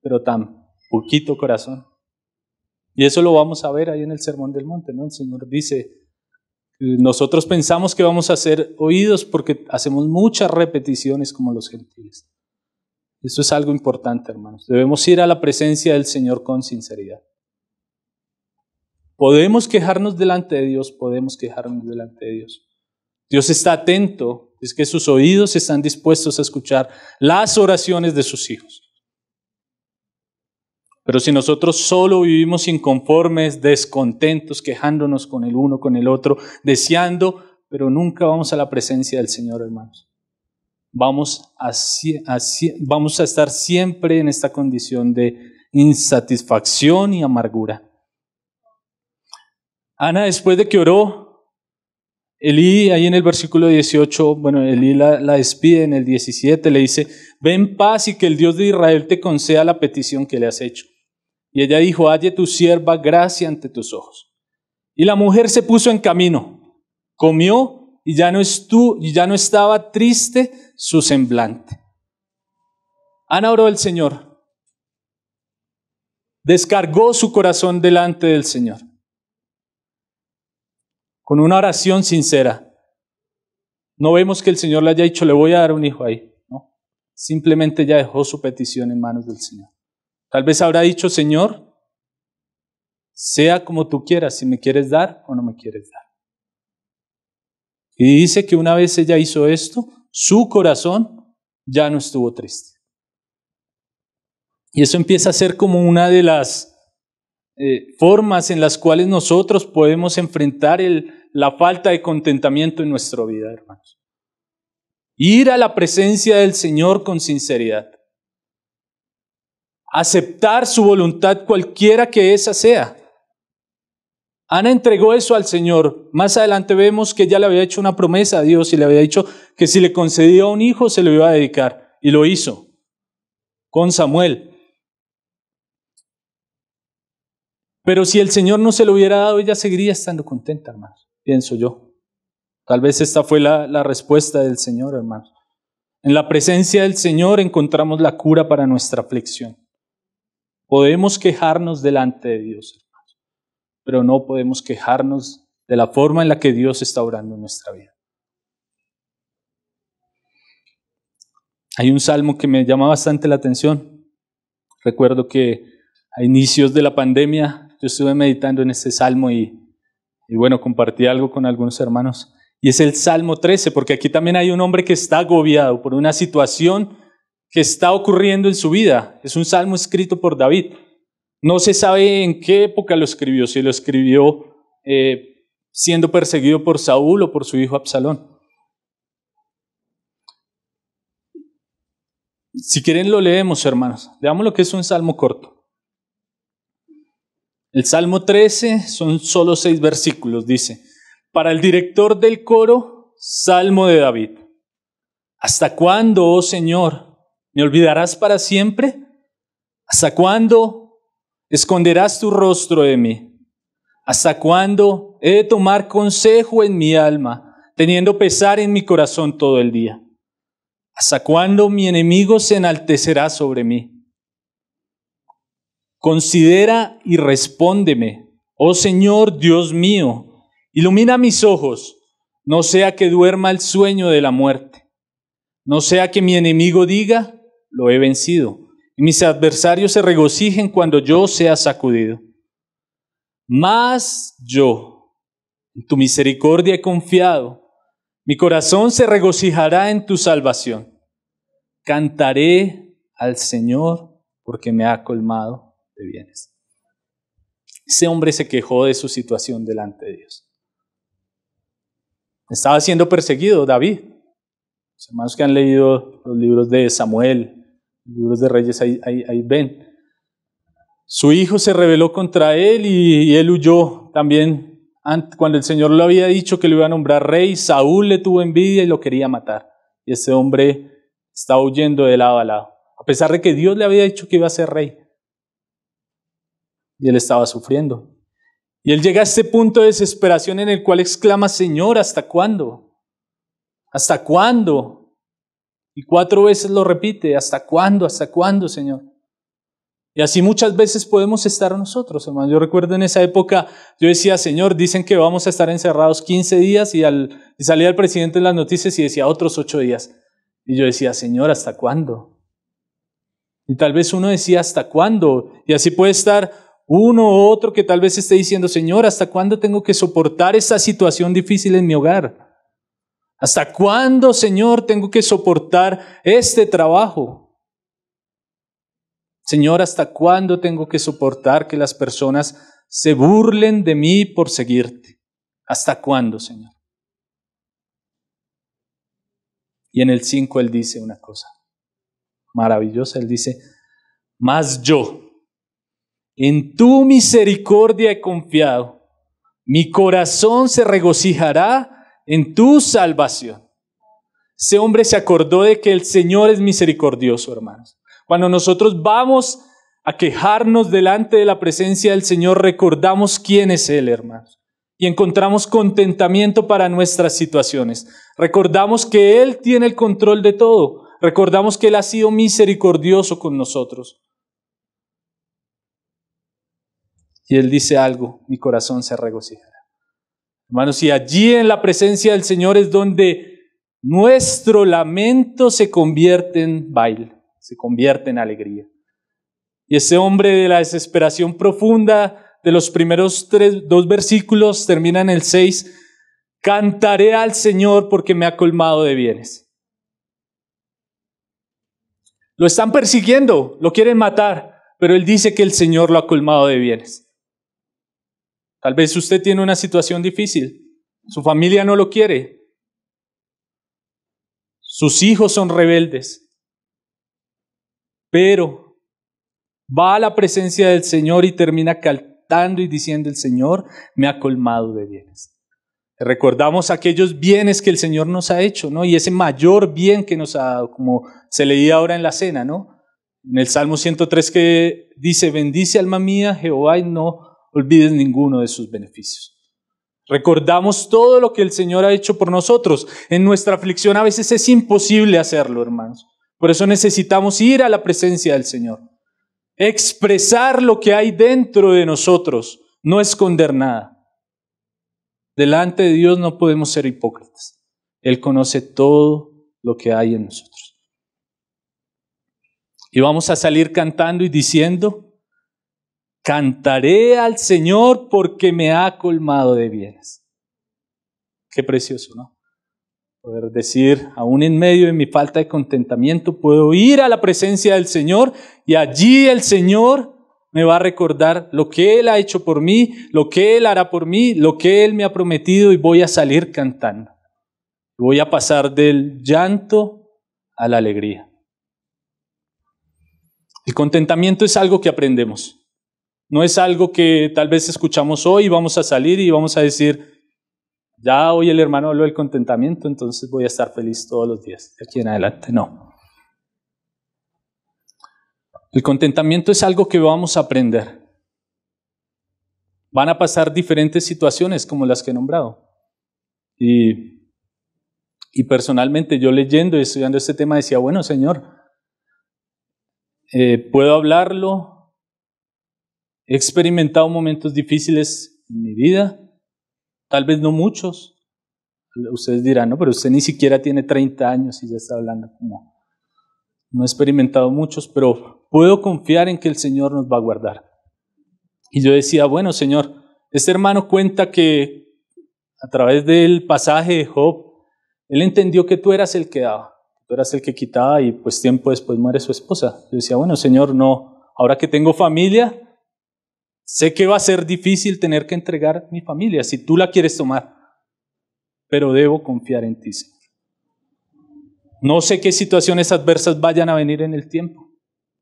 pero tan poquito corazón. Y eso lo vamos a ver ahí en el Sermón del Monte, ¿no? El Señor dice, nosotros pensamos que vamos a ser oídos porque hacemos muchas repeticiones como los gentiles. Eso es algo importante, hermanos. Debemos ir a la presencia del Señor con sinceridad. Podemos quejarnos delante de Dios, podemos quejarnos delante de Dios. Dios está atento, es que sus oídos están dispuestos a escuchar las oraciones de sus hijos. Pero si nosotros solo vivimos inconformes, descontentos, quejándonos con el uno, con el otro, deseando, pero nunca vamos a la presencia del Señor, hermanos. Vamos a, vamos a estar siempre en esta condición de insatisfacción y amargura. Ana, después de que oró, Elí, ahí en el versículo 18, bueno, Elí la, despide en el 17, le dice, ven paz y que el Dios de Israel te conceda la petición que le has hecho. Y ella dijo, halle tu sierva gracia ante tus ojos. Y la mujer se puso en camino, comió y ya no, y ya no estaba triste su semblante. Ana oró al Señor, descargó su corazón delante del Señor con una oración sincera. No vemos que el Señor le haya dicho, le voy a dar un hijo ahí. Simplemente ya dejó su petición en manos del Señor. Tal vez habrá dicho, Señor, sea como tú quieras, si me quieres dar o no me quieres dar. Y dice que una vez ella hizo esto, su corazón ya no estuvo triste. Y eso empieza a ser como una de las eh, formas en las cuales nosotros podemos enfrentar el, la falta de contentamiento en nuestra vida, hermanos. Ir a la presencia del Señor con sinceridad. Aceptar su voluntad cualquiera que esa sea. Ana entregó eso al Señor. Más adelante vemos que ella le había hecho una promesa a Dios y le había dicho que si le concedía un hijo se lo iba a dedicar. Y lo hizo con Samuel. Pero si el Señor no se lo hubiera dado, ella seguiría estando contenta, hermanos pienso yo. Tal vez esta fue la, respuesta del Señor, hermanos. En la presencia del Señor encontramos la cura para nuestra aflicción. Podemos quejarnos delante de Dios, hermanos, pero no podemos quejarnos de la forma en la que Dios está orando en nuestra vida. Hay un salmo que me llama bastante la atención. Recuerdo que a inicios de la pandemia yo estuve meditando en este salmo y y bueno, compartí algo con algunos hermanos. Y es el Salmo 13, porque aquí también hay un hombre que está agobiado por una situación que está ocurriendo en su vida. Es un salmo escrito por David. No se sabe en qué época lo escribió, si lo escribió eh, siendo perseguido por Saúl o por su hijo Absalón. Si quieren lo leemos, hermanos. Leamos lo que es un salmo corto. El Salmo 13 son solo seis versículos, dice, para el director del coro, Salmo de David. ¿Hasta cuándo, oh Señor, me olvidarás para siempre? ¿Hasta cuándo esconderás tu rostro de mí? ¿Hasta cuándo he de tomar consejo en mi alma, teniendo pesar en mi corazón todo el día? ¿Hasta cuándo mi enemigo se enaltecerá sobre mí? Considera y respóndeme, oh Señor Dios mío, ilumina mis ojos, no sea que duerma el sueño de la muerte, no sea que mi enemigo diga, lo he vencido, y mis adversarios se regocijen cuando yo sea sacudido. Mas yo, en tu misericordia he confiado, mi corazón se regocijará en tu salvación. Cantaré al Señor porque me ha colmado de bienes. Ese hombre se quejó de su situación delante de Dios. Estaba siendo perseguido David. Los hermanos que han leído los libros de Samuel, los libros de Reyes, ahí, ven. Su hijo se rebeló contra él y, él huyó también. Cuando el Señor le había dicho que lo iba a nombrar rey, Saúl le tuvo envidia y lo quería matar. Y ese hombre estaba huyendo de lado a lado. A pesar de que Dios le había dicho que iba a ser rey y él estaba sufriendo. Y él llega a este punto de desesperación en el cual exclama, Señor, ¿hasta cuándo? ¿Hasta cuándo? Y cuatro veces lo repite, ¿hasta cuándo? ¿Hasta cuándo, Señor? Y así muchas veces podemos estar nosotros, hermano. Yo recuerdo en esa época, yo decía, Señor, dicen que vamos a estar encerrados 15 días y, salía el presidente en las noticias y decía otros 8 días. Y yo decía, Señor, ¿hasta cuándo? Y tal vez uno decía, ¿hasta cuándo? Y así puede estar uno u otro que tal vez esté diciendo, Señor, ¿hasta cuándo tengo que soportar esta situación difícil en mi hogar? ¿Hasta cuándo, Señor, tengo que soportar este trabajo? Señor, ¿hasta cuándo tengo que soportar que las personas se burlen de mí por seguirte? ¿Hasta cuándo, Señor? Y en el 5 Él dice una cosa maravillosa. Él dice, más yo en tu misericordia he confiado. Mi corazón se regocijará en tu salvación. Ese hombre se acordó de que el Señor es misericordioso, hermanos. Cuando nosotros vamos a quejarnos delante de la presencia del Señor, recordamos quién es Él, hermanos. Y encontramos contentamiento para nuestras situaciones. Recordamos que Él tiene el control de todo. Recordamos que Él ha sido misericordioso con nosotros. y Él dice algo, mi corazón se regocija. Hermanos, y allí en la presencia del Señor es donde nuestro lamento se convierte en baile, se convierte en alegría. Y ese hombre de la desesperación profunda de los primeros tres, dos versículos, termina en el 6, cantaré al Señor porque me ha colmado de bienes. Lo están persiguiendo, lo quieren matar, pero él dice que el Señor lo ha colmado de bienes. Tal vez usted tiene una situación difícil, su familia no lo quiere, sus hijos son rebeldes, pero va a la presencia del Señor y termina cantando y diciendo, el Señor me ha colmado de bienes. Recordamos aquellos bienes que el Señor nos ha hecho, ¿no? Y ese mayor bien que nos ha dado, como se leía ahora en la cena, ¿no? En el Salmo 103 que dice, bendice alma mía Jehová y no olvides ninguno de sus beneficios. Recordamos todo lo que el Señor ha hecho por nosotros. En nuestra aflicción a veces es imposible hacerlo, hermanos. Por eso necesitamos ir a la presencia del Señor. Expresar lo que hay dentro de nosotros, no esconder nada. Delante de Dios no podemos ser hipócritas. Él conoce todo lo que hay en nosotros. Y vamos a salir cantando y diciendo, Cantaré al Señor porque me ha colmado de bienes. Qué precioso, ¿no? Poder decir, aún en medio de mi falta de contentamiento, puedo ir a la presencia del Señor y allí el Señor me va a recordar lo que Él ha hecho por mí, lo que Él hará por mí, lo que Él me ha prometido y voy a salir cantando. Voy a pasar del llanto a la alegría. El contentamiento es algo que aprendemos. No es algo que tal vez escuchamos hoy, vamos a salir y vamos a decir, ya hoy el hermano habló del contentamiento, entonces voy a estar feliz todos los días, de aquí en adelante. No. El contentamiento es algo que vamos a aprender. Van a pasar diferentes situaciones como las que he nombrado. Y, personalmente yo leyendo y estudiando este tema decía, bueno, Señor, eh, puedo hablarlo, He experimentado momentos difíciles en mi vida, tal vez no muchos. Ustedes dirán, no, pero usted ni siquiera tiene 30 años y ya está hablando como... No he experimentado muchos, pero puedo confiar en que el Señor nos va a guardar. Y yo decía, bueno, Señor, este hermano cuenta que a través del pasaje de Job, él entendió que tú eras el que daba, tú eras el que quitaba y pues tiempo después muere su esposa. Yo decía, bueno, Señor, no, ahora que tengo familia, Sé que va a ser difícil tener que entregar mi familia si tú la quieres tomar, pero debo confiar en ti, Señor. No sé qué situaciones adversas vayan a venir en el tiempo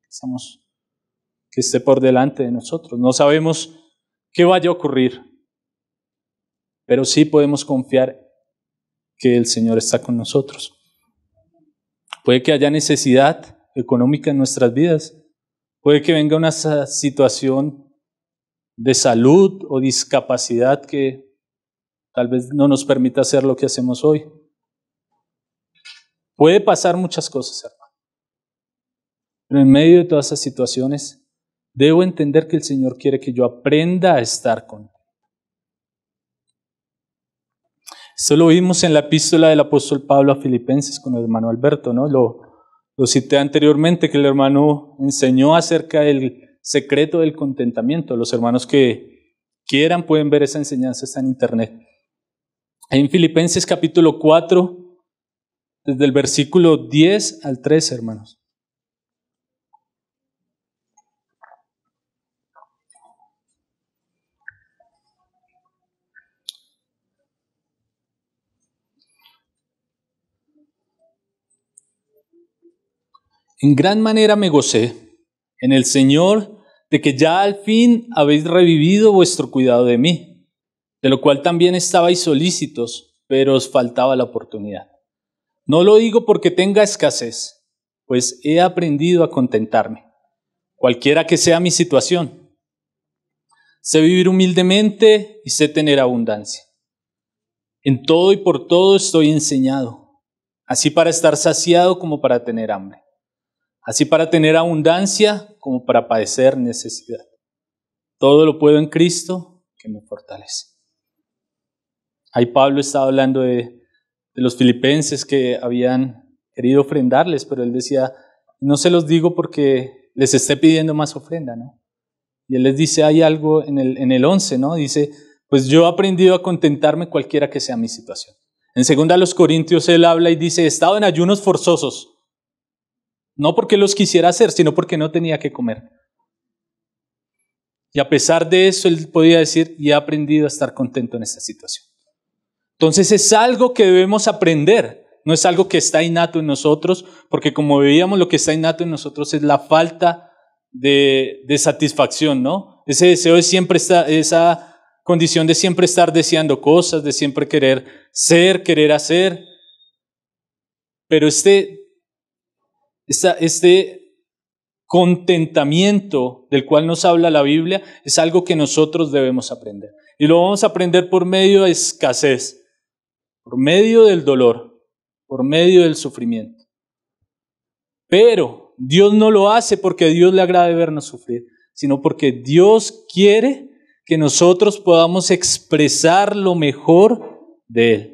que, estamos, que esté por delante de nosotros. No sabemos qué vaya a ocurrir, pero sí podemos confiar que el Señor está con nosotros. Puede que haya necesidad económica en nuestras vidas, puede que venga una situación de salud o discapacidad que tal vez no nos permita hacer lo que hacemos hoy. Puede pasar muchas cosas, hermano. Pero en medio de todas esas situaciones, debo entender que el Señor quiere que yo aprenda a estar con Él. Esto lo vimos en la epístola del apóstol Pablo a Filipenses con el hermano Alberto, ¿no? Lo, lo cité anteriormente, que el hermano enseñó acerca del secreto del contentamiento. Los hermanos que quieran pueden ver esa enseñanza, está en internet. En Filipenses capítulo 4, desde el versículo 10 al 13, hermanos. En gran manera me gocé en el Señor de que ya al fin habéis revivido vuestro cuidado de mí, de lo cual también estabais solícitos, pero os faltaba la oportunidad. No lo digo porque tenga escasez, pues he aprendido a contentarme, cualquiera que sea mi situación. Sé vivir humildemente y sé tener abundancia. En todo y por todo estoy enseñado, así para estar saciado como para tener hambre así para tener abundancia como para padecer necesidad. Todo lo puedo en Cristo que me fortalece. Ahí Pablo está hablando de, los filipenses que habían querido ofrendarles, pero él decía, no se los digo porque les esté pidiendo más ofrenda, ¿no? Y él les dice, hay algo en el, en el 11, ¿no? Dice, pues yo he aprendido a contentarme cualquiera que sea mi situación. En 2 Corintios él habla y dice, he estado en ayunos forzosos no porque los quisiera hacer, sino porque no tenía que comer. Y a pesar de eso, él podía decir, y he aprendido a estar contento en esta situación. Entonces es algo que debemos aprender, no es algo que está innato en nosotros, porque como veíamos, lo que está innato en nosotros es la falta de, satisfacción, ¿no? Ese deseo de siempre estar, esa condición de siempre estar deseando cosas, de siempre querer ser, querer hacer. Pero este este contentamiento del cual nos habla la Biblia es algo que nosotros debemos aprender. Y lo vamos a aprender por medio de escasez, por medio del dolor, por medio del sufrimiento. Pero Dios no lo hace porque a Dios le agrade vernos sufrir, sino porque Dios quiere que nosotros podamos expresar lo mejor de Él.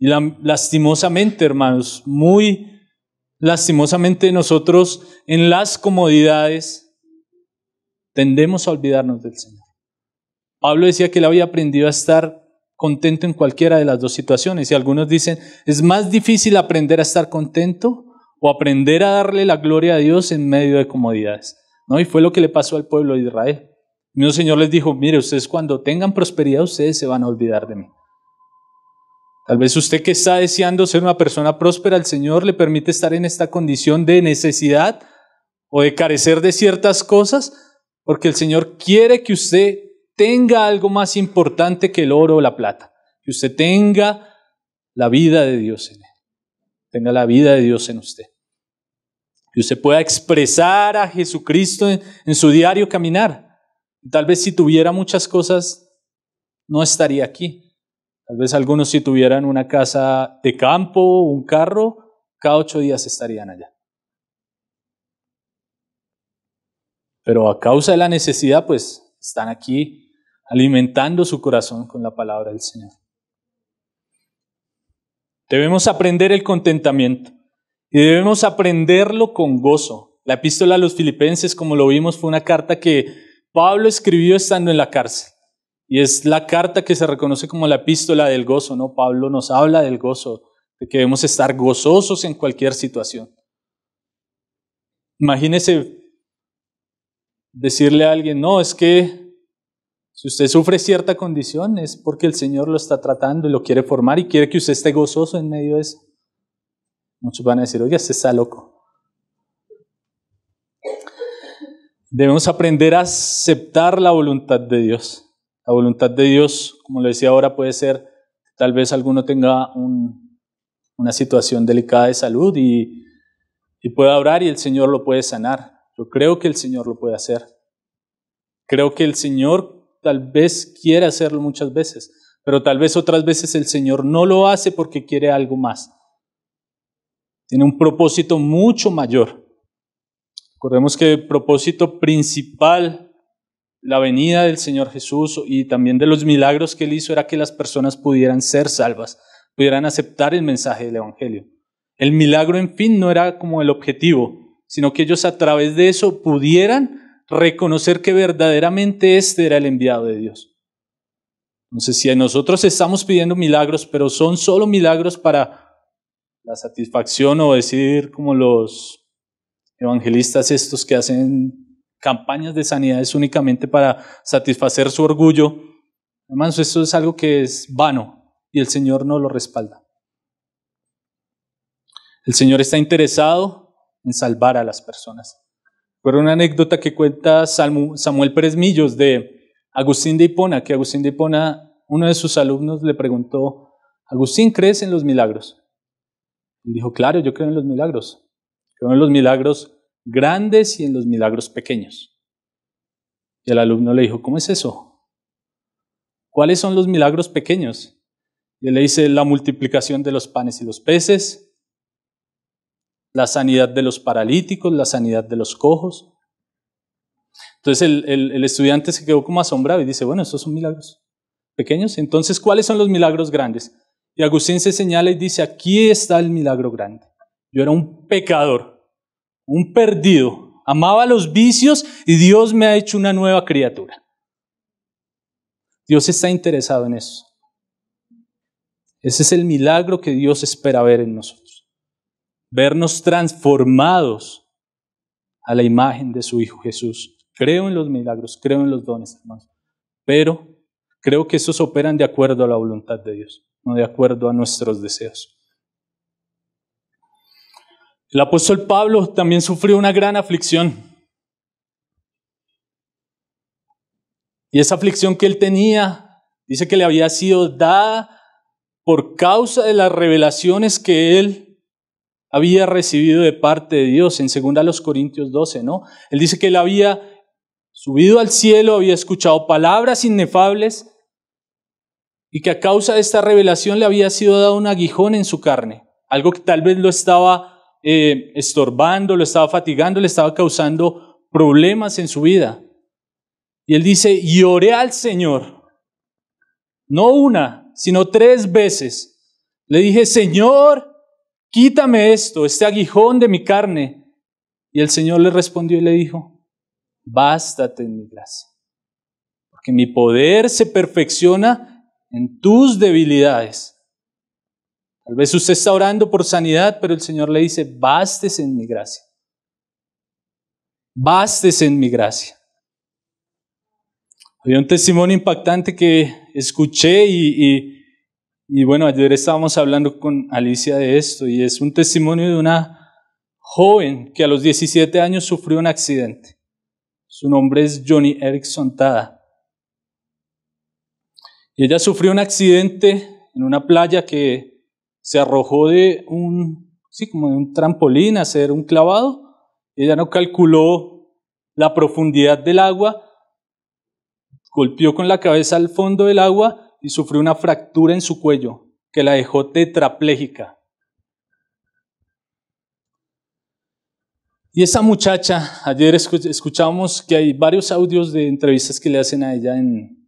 Y lastimosamente, hermanos, muy Lastimosamente nosotros en las comodidades tendemos a olvidarnos del Señor. Pablo decía que él había aprendido a estar contento en cualquiera de las dos situaciones y algunos dicen, es más difícil aprender a estar contento o aprender a darle la gloria a Dios en medio de comodidades. ¿no? Y fue lo que le pasó al pueblo de Israel. Mi Señor les dijo, mire, ustedes cuando tengan prosperidad, ustedes se van a olvidar de mí. Tal vez usted que está deseando ser una persona próspera, el Señor le permite estar en esta condición de necesidad o de carecer de ciertas cosas, porque el Señor quiere que usted tenga algo más importante que el oro o la plata, que usted tenga la vida de Dios en él, tenga la vida de Dios en usted, que usted pueda expresar a Jesucristo en, su diario caminar. Tal vez si tuviera muchas cosas, no estaría aquí. Tal vez algunos si tuvieran una casa de campo, un carro, cada ocho días estarían allá. Pero a causa de la necesidad, pues están aquí alimentando su corazón con la palabra del Señor. Debemos aprender el contentamiento y debemos aprenderlo con gozo. La epístola a los filipenses, como lo vimos, fue una carta que Pablo escribió estando en la cárcel. Y es la carta que se reconoce como la epístola del gozo, ¿no? Pablo nos habla del gozo, de que debemos estar gozosos en cualquier situación. Imagínese decirle a alguien, no, es que si usted sufre cierta condición es porque el Señor lo está tratando y lo quiere formar y quiere que usted esté gozoso en medio de eso. Muchos van a decir, oye, usted está loco. Debemos aprender a aceptar la voluntad de Dios. La voluntad de Dios, como lo decía ahora, puede ser, tal vez alguno tenga una situación delicada de salud y, y pueda orar y el Señor lo puede sanar. Yo creo que el Señor lo puede hacer. Creo que el Señor tal vez quiere hacerlo muchas veces, pero tal vez otras veces el Señor no lo hace porque quiere algo más. Tiene un propósito mucho mayor. Recordemos que el propósito principal la venida del Señor Jesús y también de los milagros que él hizo era que las personas pudieran ser salvas, pudieran aceptar el mensaje del Evangelio. El milagro, en fin, no era como el objetivo, sino que ellos a través de eso pudieran reconocer que verdaderamente este era el enviado de Dios. Entonces, si nosotros estamos pidiendo milagros, pero son solo milagros para la satisfacción o decir como los evangelistas estos que hacen campañas de sanidades únicamente para satisfacer su orgullo. Hermanos, eso es algo que es vano y el Señor no lo respalda. El Señor está interesado en salvar a las personas. Pero una anécdota que cuenta Samuel Pérez Millos de Agustín de Hipona, que Agustín de Hipona, uno de sus alumnos le preguntó, Agustín, ¿crees en los milagros? Y dijo, claro, yo creo en los milagros. Creo en los milagros grandes y en los milagros pequeños. Y el alumno le dijo, ¿cómo es eso? ¿Cuáles son los milagros pequeños? Y él le dice, la multiplicación de los panes y los peces, la sanidad de los paralíticos, la sanidad de los cojos. Entonces el, estudiante se quedó como asombrado y dice, bueno, esos son milagros pequeños. Entonces, ¿cuáles son los milagros grandes? Y Agustín se señala y dice, aquí está el milagro grande. Yo era un pecador, un perdido, amaba los vicios y Dios me ha hecho una nueva criatura. Dios está interesado en eso. Ese es el milagro que Dios espera ver en nosotros. Vernos transformados a la imagen de su Hijo Jesús. Creo en los milagros, creo en los dones, hermanos. Pero creo que esos operan de acuerdo a la voluntad de Dios, no de acuerdo a nuestros deseos. El apóstol Pablo también sufrió una gran aflicción. Y esa aflicción que él tenía, dice que le había sido dada por causa de las revelaciones que él había recibido de parte de Dios, en 2 Corintios 12, ¿no? Él dice que él había subido al cielo, había escuchado palabras inefables y que a causa de esta revelación le había sido dado un aguijón en su carne, algo que tal vez lo estaba eh, estorbando, lo estaba fatigando, le estaba causando problemas en su vida. Y él dice, y al Señor, no una, sino tres veces. Le dije, Señor, quítame esto, este aguijón de mi carne. Y el Señor le respondió y le dijo, bástate en mi gracia, porque mi poder se perfecciona en tus debilidades. Tal vez usted está orando por sanidad, pero el Señor le dice, bastes en mi gracia. Bastes en mi gracia. Había un testimonio impactante que escuché y, y bueno, ayer estábamos hablando con Alicia de esto y es un testimonio de una joven que a los 17 años sufrió un accidente. Su nombre es Johnny Erickson Tada. Y ella sufrió un accidente en una playa que se arrojó de un, como un trampolín a hacer un clavado. Ella no calculó la profundidad del agua, golpeó con la cabeza al fondo del agua y sufrió una fractura en su cuello que la dejó tetraplégica. Y esa muchacha, ayer escuchábamos que hay varios audios de entrevistas que le hacen a ella en,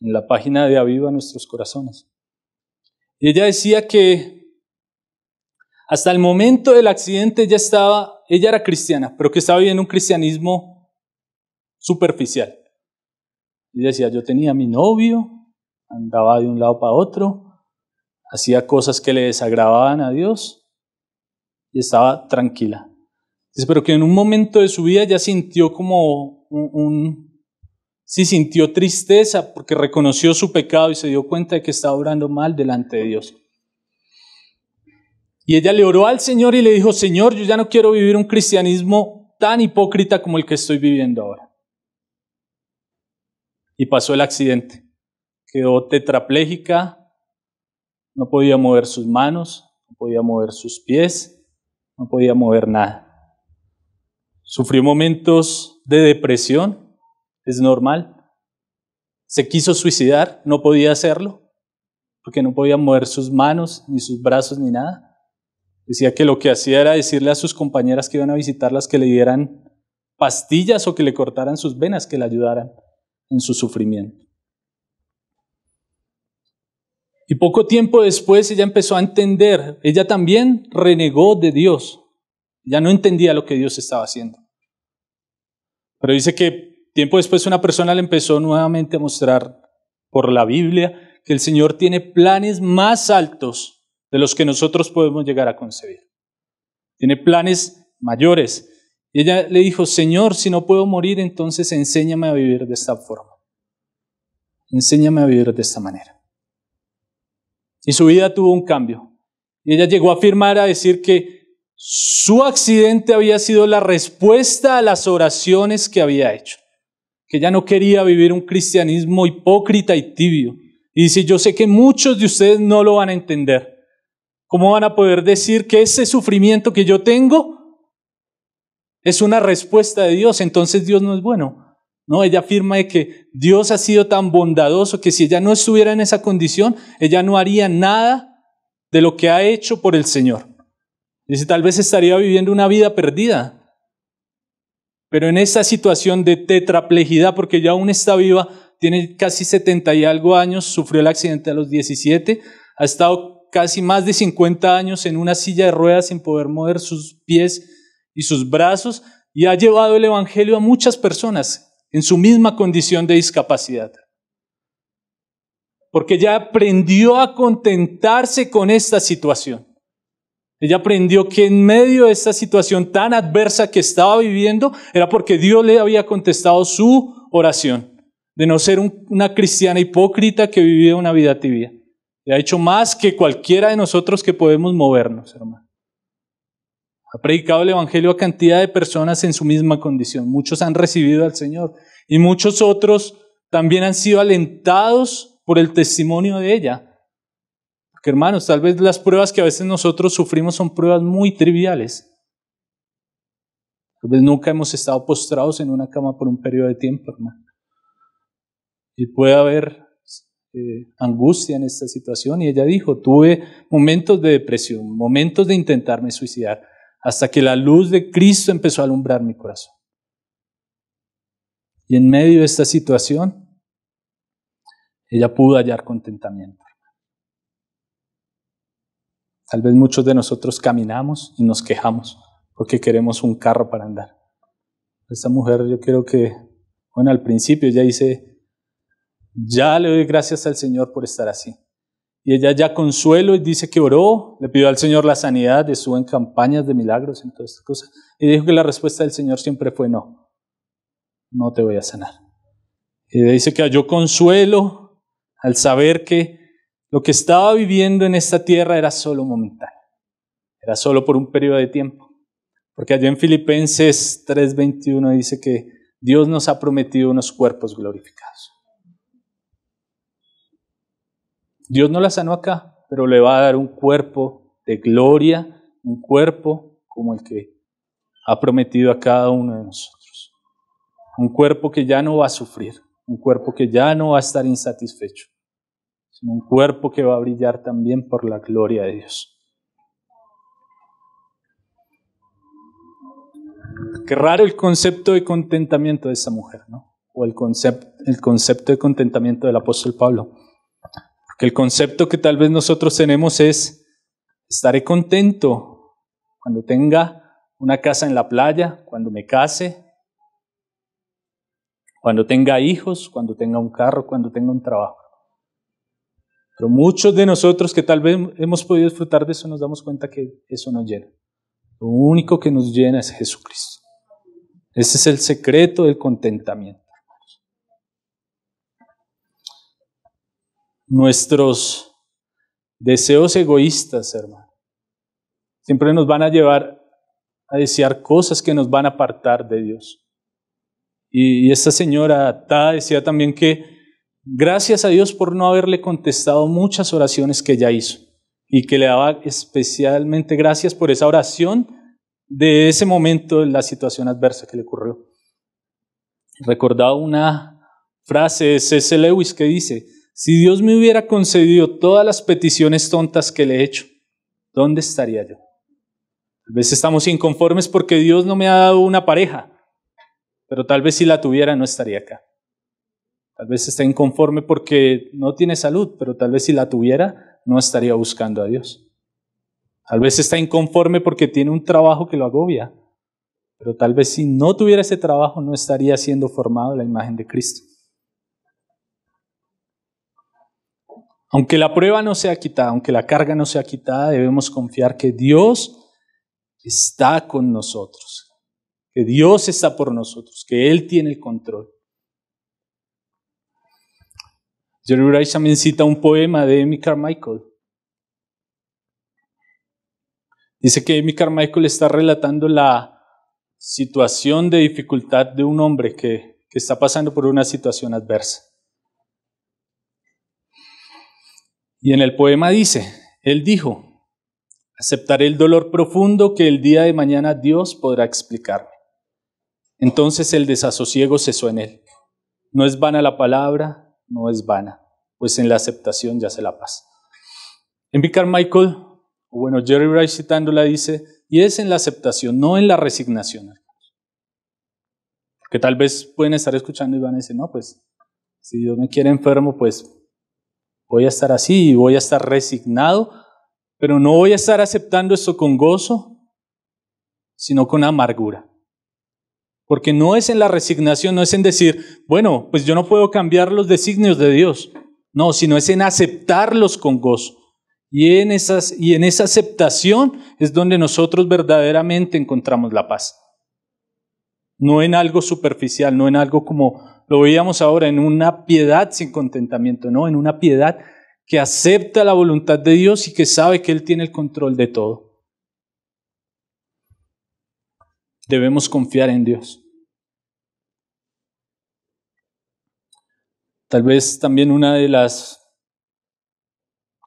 en la página de Aviva Nuestros Corazones. Y ella decía que hasta el momento del accidente ella estaba, ella era cristiana, pero que estaba viviendo un cristianismo superficial. Y decía, yo tenía a mi novio, andaba de un lado para otro, hacía cosas que le desagravaban a Dios y estaba tranquila. pero que en un momento de su vida ya sintió como un Sí sintió tristeza porque reconoció su pecado y se dio cuenta de que estaba orando mal delante de Dios. Y ella le oró al Señor y le dijo, Señor, yo ya no quiero vivir un cristianismo tan hipócrita como el que estoy viviendo ahora. Y pasó el accidente. Quedó tetraplégica, no podía mover sus manos, no podía mover sus pies, no podía mover nada. Sufrió momentos de depresión es normal. Se quiso suicidar, no podía hacerlo, porque no podía mover sus manos, ni sus brazos, ni nada. Decía que lo que hacía era decirle a sus compañeras que iban a visitarlas que le dieran pastillas o que le cortaran sus venas, que le ayudaran en su sufrimiento. Y poco tiempo después ella empezó a entender, ella también renegó de Dios, ya no entendía lo que Dios estaba haciendo. Pero dice que Tiempo después una persona le empezó nuevamente a mostrar por la Biblia que el Señor tiene planes más altos de los que nosotros podemos llegar a concebir. Tiene planes mayores. Y ella le dijo, Señor, si no puedo morir, entonces enséñame a vivir de esta forma. Enséñame a vivir de esta manera. Y su vida tuvo un cambio. Y ella llegó a afirmar, a decir que su accidente había sido la respuesta a las oraciones que había hecho que ya no quería vivir un cristianismo hipócrita y tibio. Y dice, yo sé que muchos de ustedes no lo van a entender. ¿Cómo van a poder decir que ese sufrimiento que yo tengo es una respuesta de Dios? Entonces Dios no es bueno. No, ella afirma que Dios ha sido tan bondadoso que si ella no estuviera en esa condición, ella no haría nada de lo que ha hecho por el Señor. Dice, tal vez estaría viviendo una vida perdida, pero en esta situación de tetraplejidad, porque ya aún está viva, tiene casi 70 y algo años, sufrió el accidente a los 17, ha estado casi más de 50 años en una silla de ruedas sin poder mover sus pies y sus brazos y ha llevado el Evangelio a muchas personas en su misma condición de discapacidad. Porque ya aprendió a contentarse con esta situación. Ella aprendió que en medio de esta situación tan adversa que estaba viviendo era porque Dios le había contestado su oración, de no ser una cristiana hipócrita que vivía una vida tibia. Le ha hecho más que cualquiera de nosotros que podemos movernos, hermano. Ha predicado el Evangelio a cantidad de personas en su misma condición. Muchos han recibido al Señor y muchos otros también han sido alentados por el testimonio de ella hermanos, tal vez las pruebas que a veces nosotros sufrimos son pruebas muy triviales. Tal vez nunca hemos estado postrados en una cama por un periodo de tiempo, hermano. Y puede haber eh, angustia en esta situación. Y ella dijo, tuve momentos de depresión, momentos de intentarme suicidar, hasta que la luz de Cristo empezó a alumbrar mi corazón. Y en medio de esta situación, ella pudo hallar contentamiento. Tal vez muchos de nosotros caminamos y nos quejamos porque queremos un carro para andar. Esta mujer yo creo que, bueno, al principio ya dice, ya le doy gracias al Señor por estar así. Y ella ya consuelo y dice que oró, le pidió al Señor la sanidad, estuvo en campañas de milagros, y todas estas cosas. Y dijo que la respuesta del Señor siempre fue no, no te voy a sanar. Y dice que halló consuelo al saber que lo que estaba viviendo en esta tierra era solo momentáneo, era solo por un periodo de tiempo. Porque allá en Filipenses 3:21 dice que Dios nos ha prometido unos cuerpos glorificados. Dios no la sanó acá, pero le va a dar un cuerpo de gloria, un cuerpo como el que ha prometido a cada uno de nosotros. Un cuerpo que ya no va a sufrir, un cuerpo que ya no va a estar insatisfecho, sino un cuerpo que va a brillar también por la gloria de Dios. Qué raro el concepto de contentamiento de esa mujer, ¿no? O el, concepto, el concepto de contentamiento del apóstol Pablo. Porque el concepto que tal vez nosotros tenemos es, estaré contento cuando tenga una casa en la playa, cuando me case, cuando tenga hijos, cuando tenga un carro, cuando tenga un trabajo. Pero muchos de nosotros que tal vez hemos podido disfrutar de eso nos damos cuenta que eso no llena. Lo único que nos llena es Jesucristo. Ese es el secreto del contentamiento. Nuestros deseos egoístas, hermano, siempre nos van a llevar a desear cosas que nos van a apartar de Dios. Y, esta señora atada decía también que Gracias a Dios por no haberle contestado muchas oraciones que ya hizo y que le daba especialmente gracias por esa oración de ese momento, en la situación adversa que le ocurrió. Recordaba una frase de C.C. Lewis que dice, si Dios me hubiera concedido todas las peticiones tontas que le he hecho, ¿dónde estaría yo? Tal vez estamos inconformes porque Dios no me ha dado una pareja, pero tal vez si la tuviera no estaría acá. Tal vez está inconforme porque no tiene salud, pero tal vez si la tuviera, no estaría buscando a Dios. Tal vez está inconforme porque tiene un trabajo que lo agobia, pero tal vez si no tuviera ese trabajo, no estaría siendo formado la imagen de Cristo. Aunque la prueba no sea quitada, aunque la carga no sea quitada, debemos confiar que Dios está con nosotros, que Dios está por nosotros, que Él tiene el control. Jerry Rice también cita un poema de Amy Carmichael. Dice que Amy Carmichael está relatando la situación de dificultad de un hombre que, que está pasando por una situación adversa. Y en el poema dice, él dijo, aceptaré el dolor profundo que el día de mañana Dios podrá explicarme. Entonces el desasosiego cesó en él. No es vana la palabra, no es vana, pues en la aceptación ya se la paz. Vicar Michael, o bueno, Jerry Rice citándola dice, y es en la aceptación, no en la resignación. Que tal vez pueden estar escuchando y van a decir, no, pues si Dios me quiere enfermo, pues voy a estar así y voy a estar resignado, pero no voy a estar aceptando esto con gozo, sino con amargura. Porque no es en la resignación, no es en decir, bueno, pues yo no puedo cambiar los designios de Dios. No, sino es en aceptarlos con gozo. Y en, esas, y en esa aceptación es donde nosotros verdaderamente encontramos la paz. No en algo superficial, no en algo como lo veíamos ahora, en una piedad sin contentamiento, no, en una piedad que acepta la voluntad de Dios y que sabe que Él tiene el control de todo. Debemos confiar en Dios. Tal vez también una de las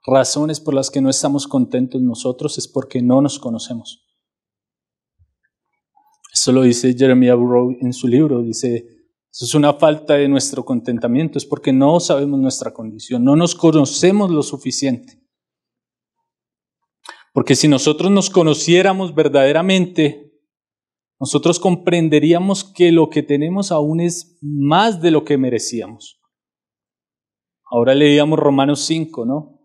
razones por las que no estamos contentos nosotros es porque no nos conocemos. Eso lo dice Jeremiah Burrow en su libro, dice, eso es una falta de nuestro contentamiento, es porque no sabemos nuestra condición, no nos conocemos lo suficiente. Porque si nosotros nos conociéramos verdaderamente, nosotros comprenderíamos que lo que tenemos aún es más de lo que merecíamos. Ahora leíamos Romanos 5, ¿no?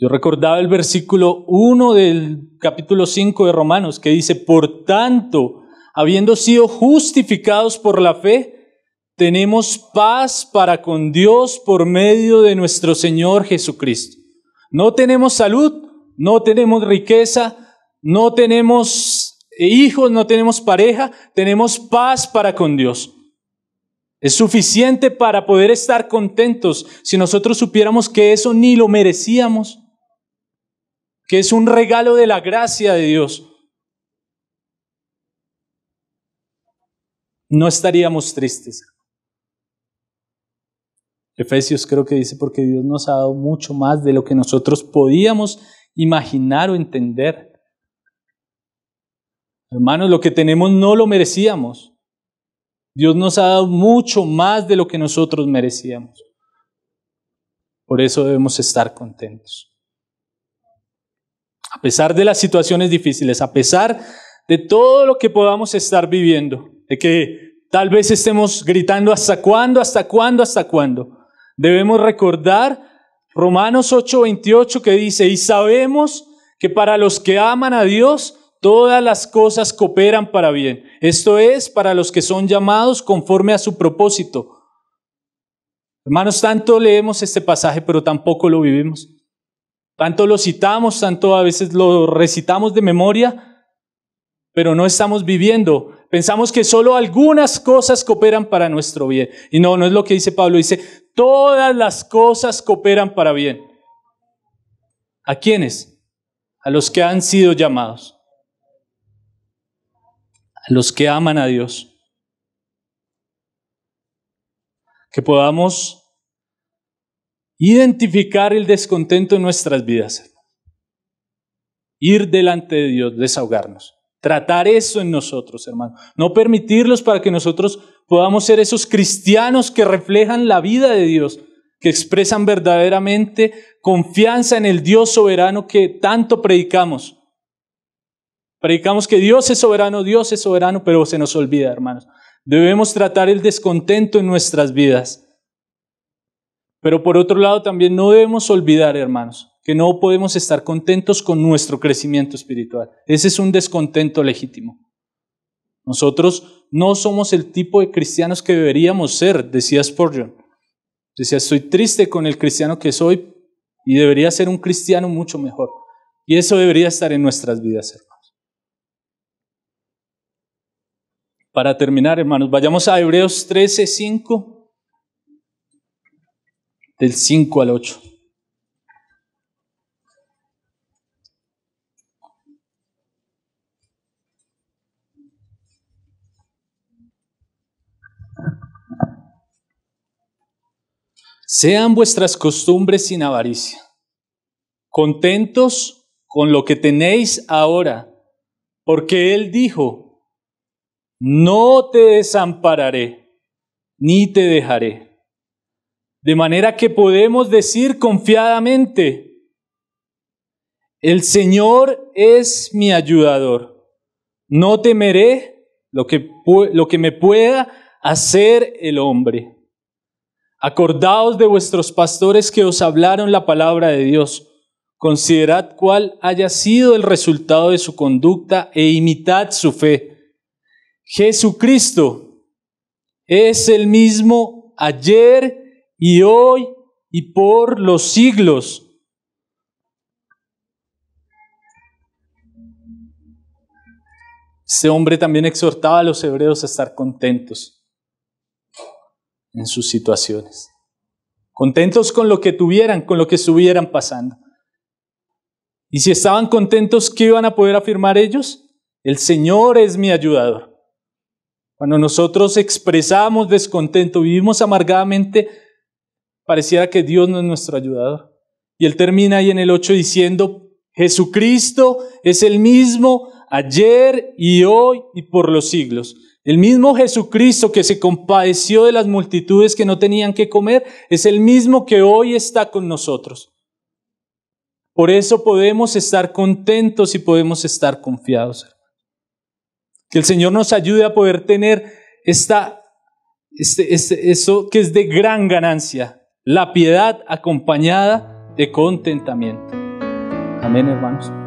Yo recordaba el versículo 1 del capítulo 5 de Romanos que dice, por tanto, habiendo sido justificados por la fe, tenemos paz para con Dios por medio de nuestro Señor Jesucristo. No tenemos salud, no tenemos riqueza, no tenemos hijos, no tenemos pareja, tenemos paz para con Dios. Es suficiente para poder estar contentos si nosotros supiéramos que eso ni lo merecíamos, que es un regalo de la gracia de Dios. No estaríamos tristes. Efesios creo que dice porque Dios nos ha dado mucho más de lo que nosotros podíamos imaginar o entender. Hermanos, lo que tenemos no lo merecíamos. Dios nos ha dado mucho más de lo que nosotros merecíamos. Por eso debemos estar contentos. A pesar de las situaciones difíciles, a pesar de todo lo que podamos estar viviendo, de que tal vez estemos gritando hasta cuándo, hasta cuándo, hasta cuándo, debemos recordar Romanos 8:28 que dice, y sabemos que para los que aman a Dios, Todas las cosas cooperan para bien. Esto es para los que son llamados conforme a su propósito. Hermanos, tanto leemos este pasaje, pero tampoco lo vivimos. Tanto lo citamos, tanto a veces lo recitamos de memoria, pero no estamos viviendo. Pensamos que solo algunas cosas cooperan para nuestro bien. Y no, no es lo que dice Pablo, dice, todas las cosas cooperan para bien. ¿A quiénes? A los que han sido llamados los que aman a Dios. Que podamos identificar el descontento en nuestras vidas. Ir delante de Dios, desahogarnos. Tratar eso en nosotros, hermano. No permitirlos para que nosotros podamos ser esos cristianos que reflejan la vida de Dios, que expresan verdaderamente confianza en el Dios soberano que tanto predicamos. Predicamos que Dios es soberano, Dios es soberano, pero se nos olvida, hermanos. Debemos tratar el descontento en nuestras vidas. Pero por otro lado, también no debemos olvidar, hermanos, que no podemos estar contentos con nuestro crecimiento espiritual. Ese es un descontento legítimo. Nosotros no somos el tipo de cristianos que deberíamos ser, decía Spurgeon. Decía, estoy triste con el cristiano que soy y debería ser un cristiano mucho mejor. Y eso debería estar en nuestras vidas, hermanos. para terminar, hermanos, vayamos a Hebreos 13, 5, del 5 al 8. Sean vuestras costumbres sin avaricia, contentos con lo que tenéis ahora, porque Él dijo, no te desampararé, ni te dejaré. De manera que podemos decir confiadamente, el Señor es mi ayudador. No temeré lo que, lo que me pueda hacer el hombre. Acordaos de vuestros pastores que os hablaron la palabra de Dios. Considerad cuál haya sido el resultado de su conducta e imitad su fe. Jesucristo es el mismo ayer y hoy y por los siglos. Este hombre también exhortaba a los hebreos a estar contentos en sus situaciones, contentos con lo que tuvieran, con lo que estuvieran pasando. Y si estaban contentos, ¿qué iban a poder afirmar ellos? El Señor es mi ayudador. Cuando nosotros expresamos descontento, vivimos amargadamente, pareciera que Dios no es nuestro ayudador. Y él termina ahí en el 8 diciendo, Jesucristo es el mismo ayer y hoy y por los siglos. El mismo Jesucristo que se compadeció de las multitudes que no tenían que comer es el mismo que hoy está con nosotros. Por eso podemos estar contentos y podemos estar confiados. Que el Señor nos ayude a poder tener este, este, eso que es de gran ganancia, la piedad acompañada de contentamiento. Amén, hermanos.